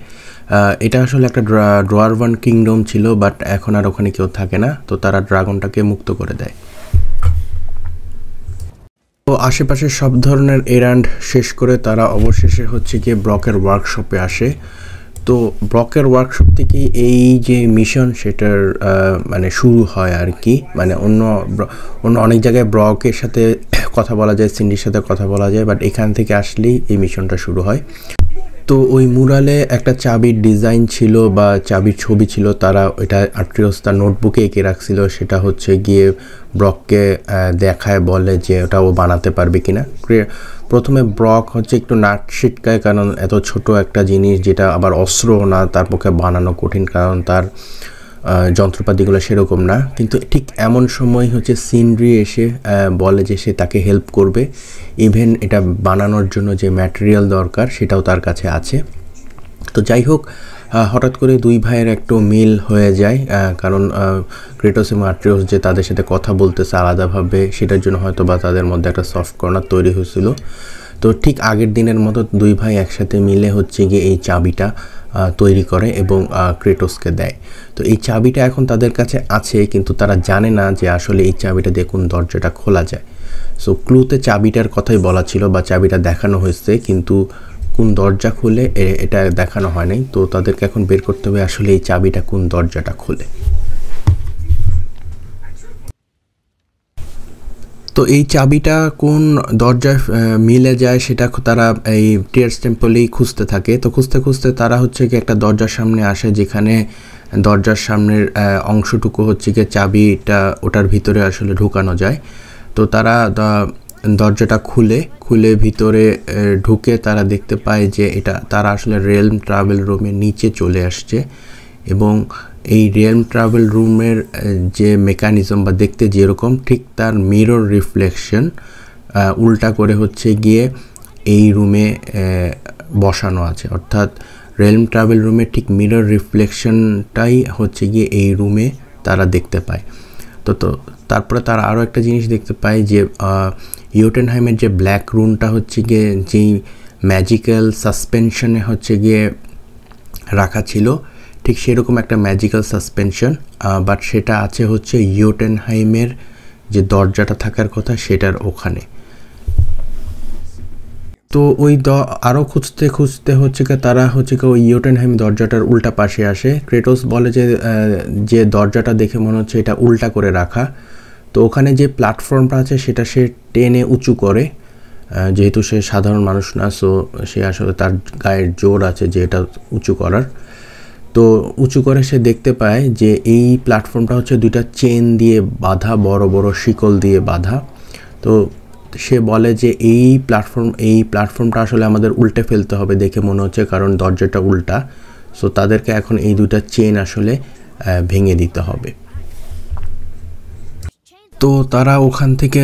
Speaker 1: এটা আসলে একটা ড্রোয়ারভান কিংডম ছিল বাট এখন আর ওখানে কেউ থাকে না তো তারা ড্রাগনটাকে মুক্ত করে দেয় তো আশেপাশের সব ধরনের এরান্ড শেষ করে তারা অবশেষে হচ্ছে গিয়ে ব্রকের ওয়ার্কশপে আসে তো ব্লকের ওয়ার্কশপ থেকে এই যে মিশন সেটার মানে শুরু হয় আর কি মানে অন্য অন্য অনেক জায়গায় ব্রকের সাথে কথা বলা যায় সিন্ডির সাথে কথা বলা যায় বাট এখান থেকে আসলেই এই মিশনটা শুরু হয় তো ওই মুরালে একটা চাবির ডিজাইন ছিল বা চাবির ছবি ছিল তারা এটা আট্রিয়স্তার নোটবুকে এঁকে রাখছিল সেটা হচ্ছে গিয়ে ব্রককে দেখায় বলে যে ওটা ও বানাতে পারবে কিনা প্রথমে ব্রক হচ্ছে একটু নাট ছিটকায় কারণ এত ছোট একটা জিনিস যেটা আবার অস্ত্র না তার পক্ষে বানানো কঠিন কারণ তার যন্ত্রপাতিগুলো সেরকম না কিন্তু ঠিক এমন সময় হচ্ছে সিনরি এসে বলে যে সে তাকে হেল্প করবে ইভেন এটা বানানোর জন্য যে ম্যাটেরিয়াল দরকার সেটাও তার কাছে আছে তো যাই হোক হঠাৎ করে দুই ভাইয়ের একটু মিল হয়ে যায় কারণ ক্রেটোস এবং আট্রিওস যে তাদের সাথে কথা বলতেছে আলাদাভাবে সেটার জন্য হয়তো বা তাদের মধ্যে একটা সফট কর্নার তৈরি হয়েছিল তো ঠিক আগের দিনের মতো দুই ভাই একসাথে মিলে হচ্ছে গিয়ে এই চাবিটা তৈরি করে এবং ক্রেটোসকে দেয় তো এই চাবিটা এখন তাদের কাছে আছে কিন্তু তারা জানে না যে আসলে এই চাবিটা দিয়ে কোন দরজাটা খোলা যায় সো ক্লুতে চাবিটার কথাই বলা ছিল বা চাবিটা দেখানো হয়েছে কিন্তু কোন দরজা খুলে এটা দেখানো হয় নাই তো তাদেরকে এখন বের করতে হবে আসলে এই চাবিটা কোন দরজাটা খুলে তো এই চাবিটা কোন দরজায় মিলে যায় সেটা তারা এই টিয়ার্স টেম্পলেই খুঁজতে থাকে তো খুঁজতে খুঁজতে তারা হচ্ছে কি একটা দরজার সামনে আসে যেখানে দরজার সামনের অংশটুকু হচ্ছে গিয়ে চাবিটা ওটার ভিতরে আসলে ঢুকানো যায় তো তারা দরজাটা খুলে খুলে ভিতরে ঢুকে তারা দেখতে পায় যে এটা তারা আসলে রেল ট্রাভেল রুমের নিচে চলে আসছে এবং এই রিয়েল ট্রাভেল রুমের যে মেকানিজম বা দেখতে যেরকম ঠিক তার মিরর রিফ্লেকশন উল্টা করে হচ্ছে গিয়ে এই রুমে বসানো আছে অর্থাৎ রেলম ট্রাভেল রুমে ঠিক মিরর রিফ্লেকশনটাই হচ্ছে গিয়ে এই রুমে তারা দেখতে পায় তো তো তারপরে তারা আরও একটা জিনিস দেখতে পায় যে ইউটেনহাইমের যে ব্ল্যাক রুমটা হচ্ছে গিয়ে যেই ম্যাজিক্যাল সাসপেনশনে হচ্ছে গিয়ে রাখা ছিল ঠিক সেরকম একটা ম্যাজিক্যাল সাসপেনশন বাট সেটা আছে হচ্ছে ইউটেনহাইমের যে দরজাটা থাকার কথা সেটার ওখানে তো ওই দ আরও খুঁজতে খুঁজতে হচ্ছে গিয়ে তারা হচ্ছে গিয়ে ওই ইয়োটেনহাইম দরজাটার উল্টা পাশে আসে ক্রেটোস বলে যে যে দরজাটা দেখে মনে হচ্ছে এটা উল্টা করে রাখা তো ওখানে যে প্ল্যাটফর্মটা আছে সেটা সে টেনে উঁচু করে যেহেতু সে সাধারণ মানুষ না সো সে আসলে তার গায়ের জোর আছে যে এটা উঁচু করার তো উঁচু করে সে দেখতে পায় যে এই প্ল্যাটফর্মটা হচ্ছে দুইটা চেন দিয়ে বাঁধা বড় বড় শিকল দিয়ে বাঁধা তো সে বলে যে এই প্ল্যাটফর্ম এই প্ল্যাটফর্মটা আসলে আমাদের উল্টে ফেলতে হবে দেখে মনে হচ্ছে কারণ দরজাটা উল্টা সো তাদেরকে এখন এই দুটা চেন আসলে ভেঙে দিতে হবে তো তারা ওখান থেকে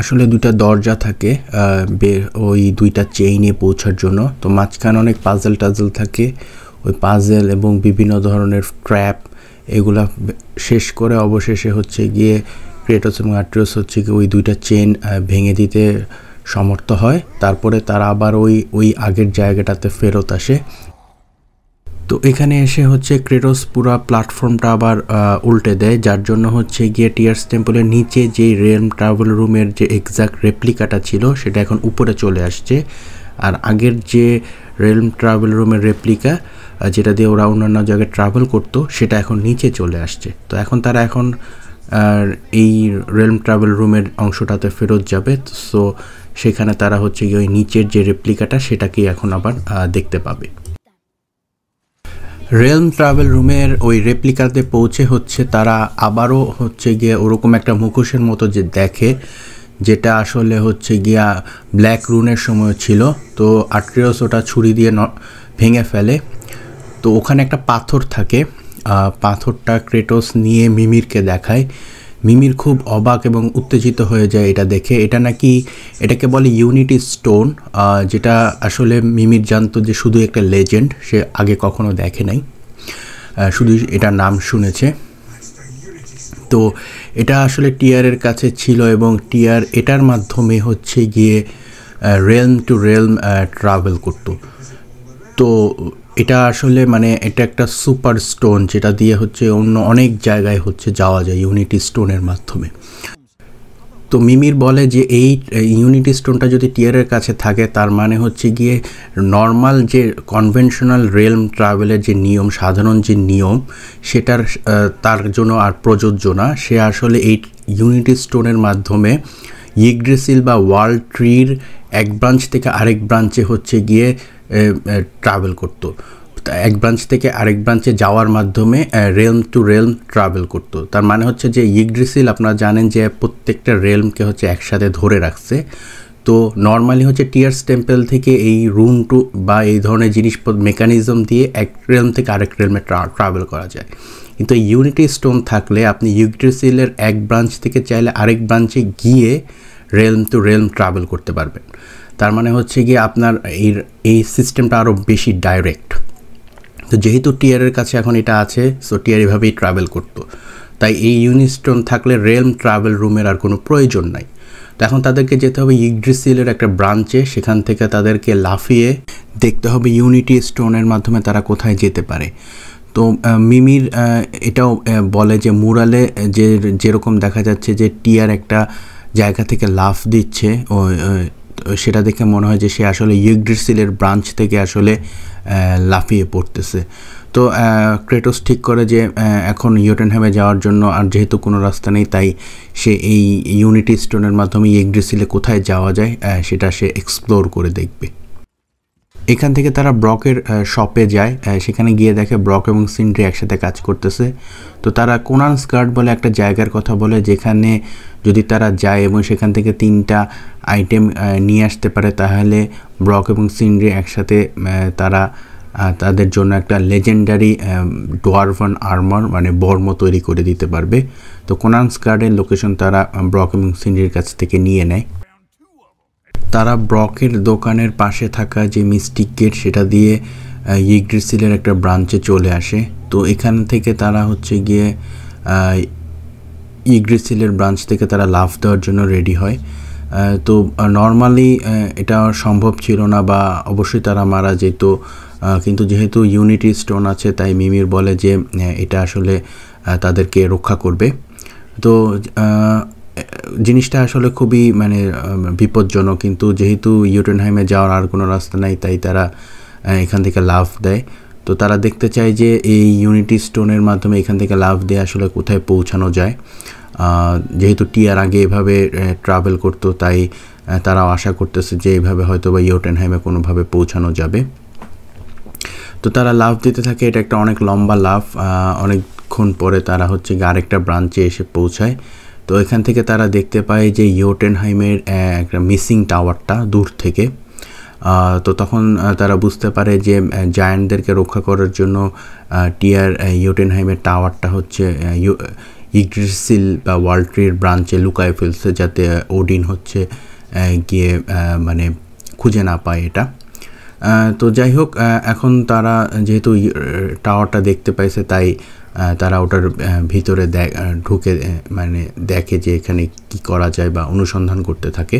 Speaker 1: আসলে দুইটা দরজা থাকে ওই দুইটা চেইনে পৌঁছার জন্য তো মাঝখানে অনেক পাজেল টাজেল থাকে ওই পাজেল এবং বিভিন্ন ধরনের ট্র্যাপ এগুলা শেষ করে অবশেষে হচ্ছে গিয়ে ক্রেটস এবং আট্রিয়স হচ্ছে গিয়ে ওই দুইটা চেন ভেঙে দিতে সমর্থ হয় তারপরে তারা আবার ওই ওই আগের জায়গাটাতে ফেরত আসে তো এখানে এসে হচ্ছে ক্রেডোস পুরা প্ল্যাটফর্মটা আবার উল্টে দেয় যার জন্য হচ্ছে গিয়ে টিয়ার্স টেম্পলের নিচে যে রেল ট্রাভেল রুমের যে এক্সাক্ট রেপ্লিকাটা ছিল সেটা এখন উপরে চলে আসছে আর আগের যে রেল ট্রাভেল রুমের রেপ্লিকা যেটা দিয়ে ওরা অন্যান্য জায়গায় ট্রাভেল করতো সেটা এখন নিচে চলে আসছে তো এখন তারা এখন আর এই রেল ট্রাভেল রুমের অংশটাতে ফেরত যাবে সো সেখানে তারা হচ্ছে ওই নিচের যে রেপ্লিকাটা সেটাকেই এখন আবার দেখতে পাবে রেলম ট্রাভেল রুমের ওই রেপ্লিকাতে পৌঁছে হচ্ছে তারা আবারও হচ্ছে গিয়ে ওরকম একটা মুখোশের মতো যে দেখে যেটা আসলে হচ্ছে গিয়া ব্ল্যাক রুনের সময় ছিল তো আট্রিয়স ওটা ছুরি দিয়ে ভেঙে ফেলে তো ওখানে একটা পাথর থাকে পাথরটা ক্রেটোস নিয়ে মিমিরকে দেখায় মিমির খুব অবাক এবং উত্তেজিত হয়ে যায় এটা দেখে এটা নাকি এটাকে বলে ইউনিটি স্টোন যেটা আসলে মিমির জানতো যে শুধু একটা লেজেন্ড সে আগে কখনো দেখে নাই শুধু এটা নাম শুনেছে তো এটা আসলে টিয়ারের কাছে ছিল এবং টিয়ার এটার মাধ্যমে হচ্ছে গিয়ে রেলম টু রেলম ট্রাভেল করতো তো এটা আসলে মানে এটা একটা সুপার স্টোন যেটা দিয়ে হচ্ছে অন্য অনেক জায়গায় হচ্ছে যাওয়া যায় ইউনিটি স্টোনের মাধ্যমে তো মিমির বলে যে এই ইউনিটি স্টোনটা যদি টিয়ারের কাছে থাকে তার মানে হচ্ছে গিয়ে নর্মাল যে কনভেনশনাল রেল ট্রাভেলের যে নিয়ম সাধারণ যে নিয়ম সেটার তার জন্য আর প্রযোজ্য না সে আসলে এই ইউনিটি স্টোনের মাধ্যমে ইগ্রেসিল বা ওয়ার্ল্ড ট্রির এক ব্রাঞ্চ থেকে আরেক ব্রাঞ্চে হচ্ছে গিয়ে ট্রাভেল করতো এক ব্রাঞ্চ থেকে আরেক ব্রাঞ্চে যাওয়ার মাধ্যমে রেলম টু রেলম ট্রাভেল করতো তার মানে হচ্ছে যে ইগ্রিসিল আপনারা জানেন যে প্রত্যেকটা রেলমকে হচ্ছে একসাথে ধরে রাখছে তো নর্মালি হচ্ছে টিয়ার্স টেম্পেল থেকে এই রুম টু বা এই ধরনের জিনিসপত্র মেকানিজম দিয়ে এক রেলম থেকে আরেক রেলমে ট্রাভেল করা যায় কিন্তু ইউনিটি স্টোন থাকলে আপনি ইউগ্রিসিলের এক ব্রাঞ্চ থেকে চাইলে আরেক ব্রাঞ্চে গিয়ে রেলম টু রেলম ট্রাভেল করতে পারবেন তার মানে হচ্ছে গিয়ে আপনার এই এই সিস্টেমটা আরও বেশি ডাইরেক্ট তো যেহেতু টিয়ারের কাছে এখন এটা আছে সো টিয়ার এভাবেই ট্রাভেল করতো তাই এই ইউনিস্টোন থাকলে রেলম ট্রাভেল রুমের আর কোনো প্রয়োজন নাই তো এখন তাদেরকে যেতে হবে ইগ্রিসিলের একটা ব্রাঞ্চে সেখান থেকে তাদেরকে লাফিয়ে দেখতে হবে ইউনিটি স্টোনের মাধ্যমে তারা কোথায় যেতে পারে তো মিমির এটাও বলে যে মুরালে যে যেরকম দেখা যাচ্ছে যে টিয়ার একটা জায়গা থেকে লাফ দিচ্ছে সেটা দেখে মনে হয় যে সে আসলে ইউগ্রিসিলের ব্রাঞ্চ থেকে আসলে লাফিয়ে পড়তেছে তো ক্রেটোস ঠিক করে যে এখন ইউটেনহ্যামে যাওয়ার জন্য আর যেহেতু কোনো রাস্তা নেই তাই সে এই ইউনিটি স্টোনের মাধ্যমে ইগ্রিসিলে কোথায় যাওয়া যায় সেটা সে এক্সপ্লোর করে দেখবে এখান থেকে তারা ব্রকের শপে যায় সেখানে গিয়ে দেখে ব্রক এবং সিন্ড্রি একসাথে কাজ করতেছে তো তারা কোনান স্কার্ট বলে একটা জায়গার কথা বলে যেখানে যদি তারা যায় এবং সেখান থেকে তিনটা আইটেম নিয়ে আসতে পারে তাহলে ব্রক এবং সিন্ড্রি একসাথে তারা তাদের জন্য একটা লেজেন্ডারি ডোয়ারভান আর্মার মানে বর্ম তৈরি করে দিতে পারবে তো কোনান স্কার্ডের লোকেশন তারা ব্রক এবং সিন্ড্রির কাছ থেকে নিয়ে নেয় তারা ব্রকের দোকানের পাশে থাকা যে মিস্টিক গেট সেটা দিয়ে ইগ্রিসিলের একটা ব্রাঞ্চে চলে আসে তো এখান থেকে তারা হচ্ছে গিয়ে ইগ্রিসিলের ব্রাঞ্চ থেকে তারা লাভ দেওয়ার জন্য রেডি হয় তো নর্মালি এটা সম্ভব ছিল না বা অবশ্যই তারা মারা যেত কিন্তু যেহেতু ইউনিটি স্টোন আছে তাই মিমির বলে যে এটা আসলে তাদেরকে রক্ষা করবে তো জিনিসটা আসলে খুবই মানে বিপজ্জনক কিন্তু যেহেতু ইউটেনহাইমে যাওয়ার আর কোনো রাস্তা নাই তাই তারা এখান থেকে লাভ দেয় তো তারা দেখতে চায় যে এই ইউনিটি স্টোনের মাধ্যমে এখান থেকে লাভ দিয়ে আসলে কোথায় পৌঁছানো যায় যেহেতু টিয়ার আগে এভাবে ট্রাভেল করতো তাই তারাও আশা করতেছে যে এইভাবে হয়তো বা ইউটেনহাইমে কোনোভাবে পৌঁছানো যাবে তো তারা লাভ দিতে থাকে এটা একটা অনেক লম্বা লাভ অনেকক্ষণ পরে তারা হচ্ছে আরেকটা ব্রাঞ্চে এসে পৌঁছায় তো এখান থেকে তারা দেখতে পায় যে ইয়োটেনহাইমের একটা মিসিং টাওয়ারটা দূর থেকে তো তখন তারা বুঝতে পারে যে জায়ান্টদেরকে রক্ষা করার জন্য টিয়ার ইয়োটেনহাইমের টাওয়ারটা হচ্ছে ইগ্রিসিল বা ওয়াল্ট্রির ব্রাঞ্চে লুকায় ফেলছে যাতে ওডিন হচ্ছে গিয়ে মানে খুঁজে না পায় এটা তো যাই হোক এখন তারা যেহেতু টাওয়ারটা দেখতে পাইছে তাই তারা ওটার ভিতরে ঢুকে মানে দেখে যে এখানে কি করা যায় বা অনুসন্ধান করতে থাকে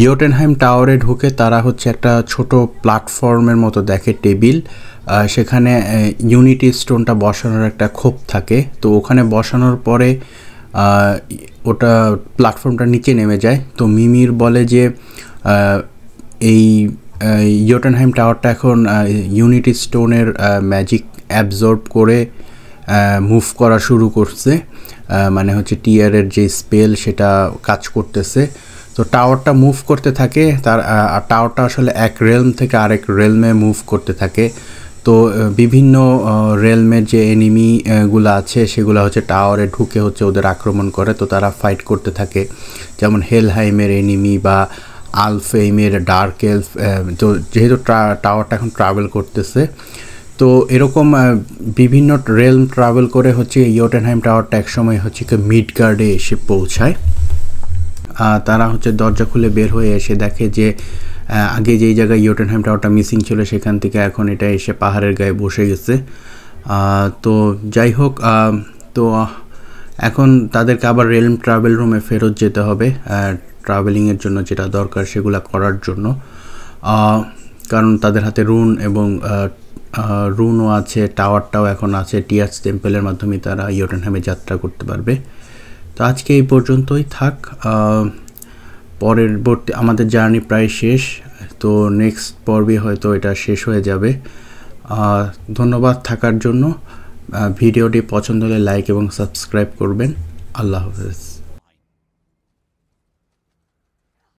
Speaker 1: ইয়োটেনহাইম টাওয়ারে ঢুকে তারা হচ্ছে একটা ছোট প্ল্যাটফর্মের মতো দেখে টেবিল সেখানে ইউনিটি স্টোনটা বসানোর একটা ক্ষোভ থাকে তো ওখানে বসানোর পরে ওটা প্ল্যাটফর্মটা নিচে নেমে যায় তো মিমির বলে যে এই ইয়োটেনহাইম টাওয়ারটা এখন ইউনিটি স্টোনের ম্যাজিক অ্যাবজর্ব করে মুভ করা শুরু করছে মানে হচ্ছে টিয়ারের যে স্পেল সেটা কাজ করতেছে তো টাওয়ারটা মুভ করতে থাকে তার টাওয়ারটা আসলে এক রেলম থেকে আরেক রেলমে মুভ করতে থাকে তো বিভিন্ন রেলমের যে এনিমিগুলো আছে সেগুলো হচ্ছে টাওয়ারে ঢুকে হচ্ছে ওদের আক্রমণ করে তো তারা ফাইট করতে থাকে যেমন হেলহাইমের এনিমি বা আলফেইমের ডার্ক এলফ তো যেহেতু টাওয়ারটা এখন ট্রাভেল করতেছে তো এরকম বিভিন্ন রেল ট্রাভেল করে হচ্ছে ইয়োটেনহাইম টাওয়ারটা একসময় হচ্ছে মিড গার্ডে এসে পৌঁছায় তারা হচ্ছে দরজা খুলে বের হয়ে এসে দেখে যে আগে যেই জায়গায় ইয়োটেনহাইম টাওয়ারটা মিসিং ছিল সেখান থেকে এখন এটা এসে পাহাড়ের গায়ে বসে গেছে তো যাই হোক তো এখন তাদেরকে আবার রেল ট্রাভেল রুমে ফেরত যেতে হবে ট্রাভেলিংয়ের জন্য যেটা দরকার সেগুলো করার জন্য কারণ তাদের হাতে রুন এবং রুনও আছে টাওয়ারটাও এখন আছে টিয়ার্স টেম্পেলের মাধ্যমে তারা ইয়টেনহ্যামে যাত্রা করতে পারবে তো আজকে এই পর্যন্তই থাক পরের বর্তী আমাদের জার্নি প্রায় শেষ তো নেক্সট পর্বে হয়তো এটা শেষ হয়ে যাবে ধন্যবাদ থাকার জন্য ভিডিওটি পছন্দ হলে লাইক এবং সাবস্ক্রাইব করবেন আল্লাহ হাফেজ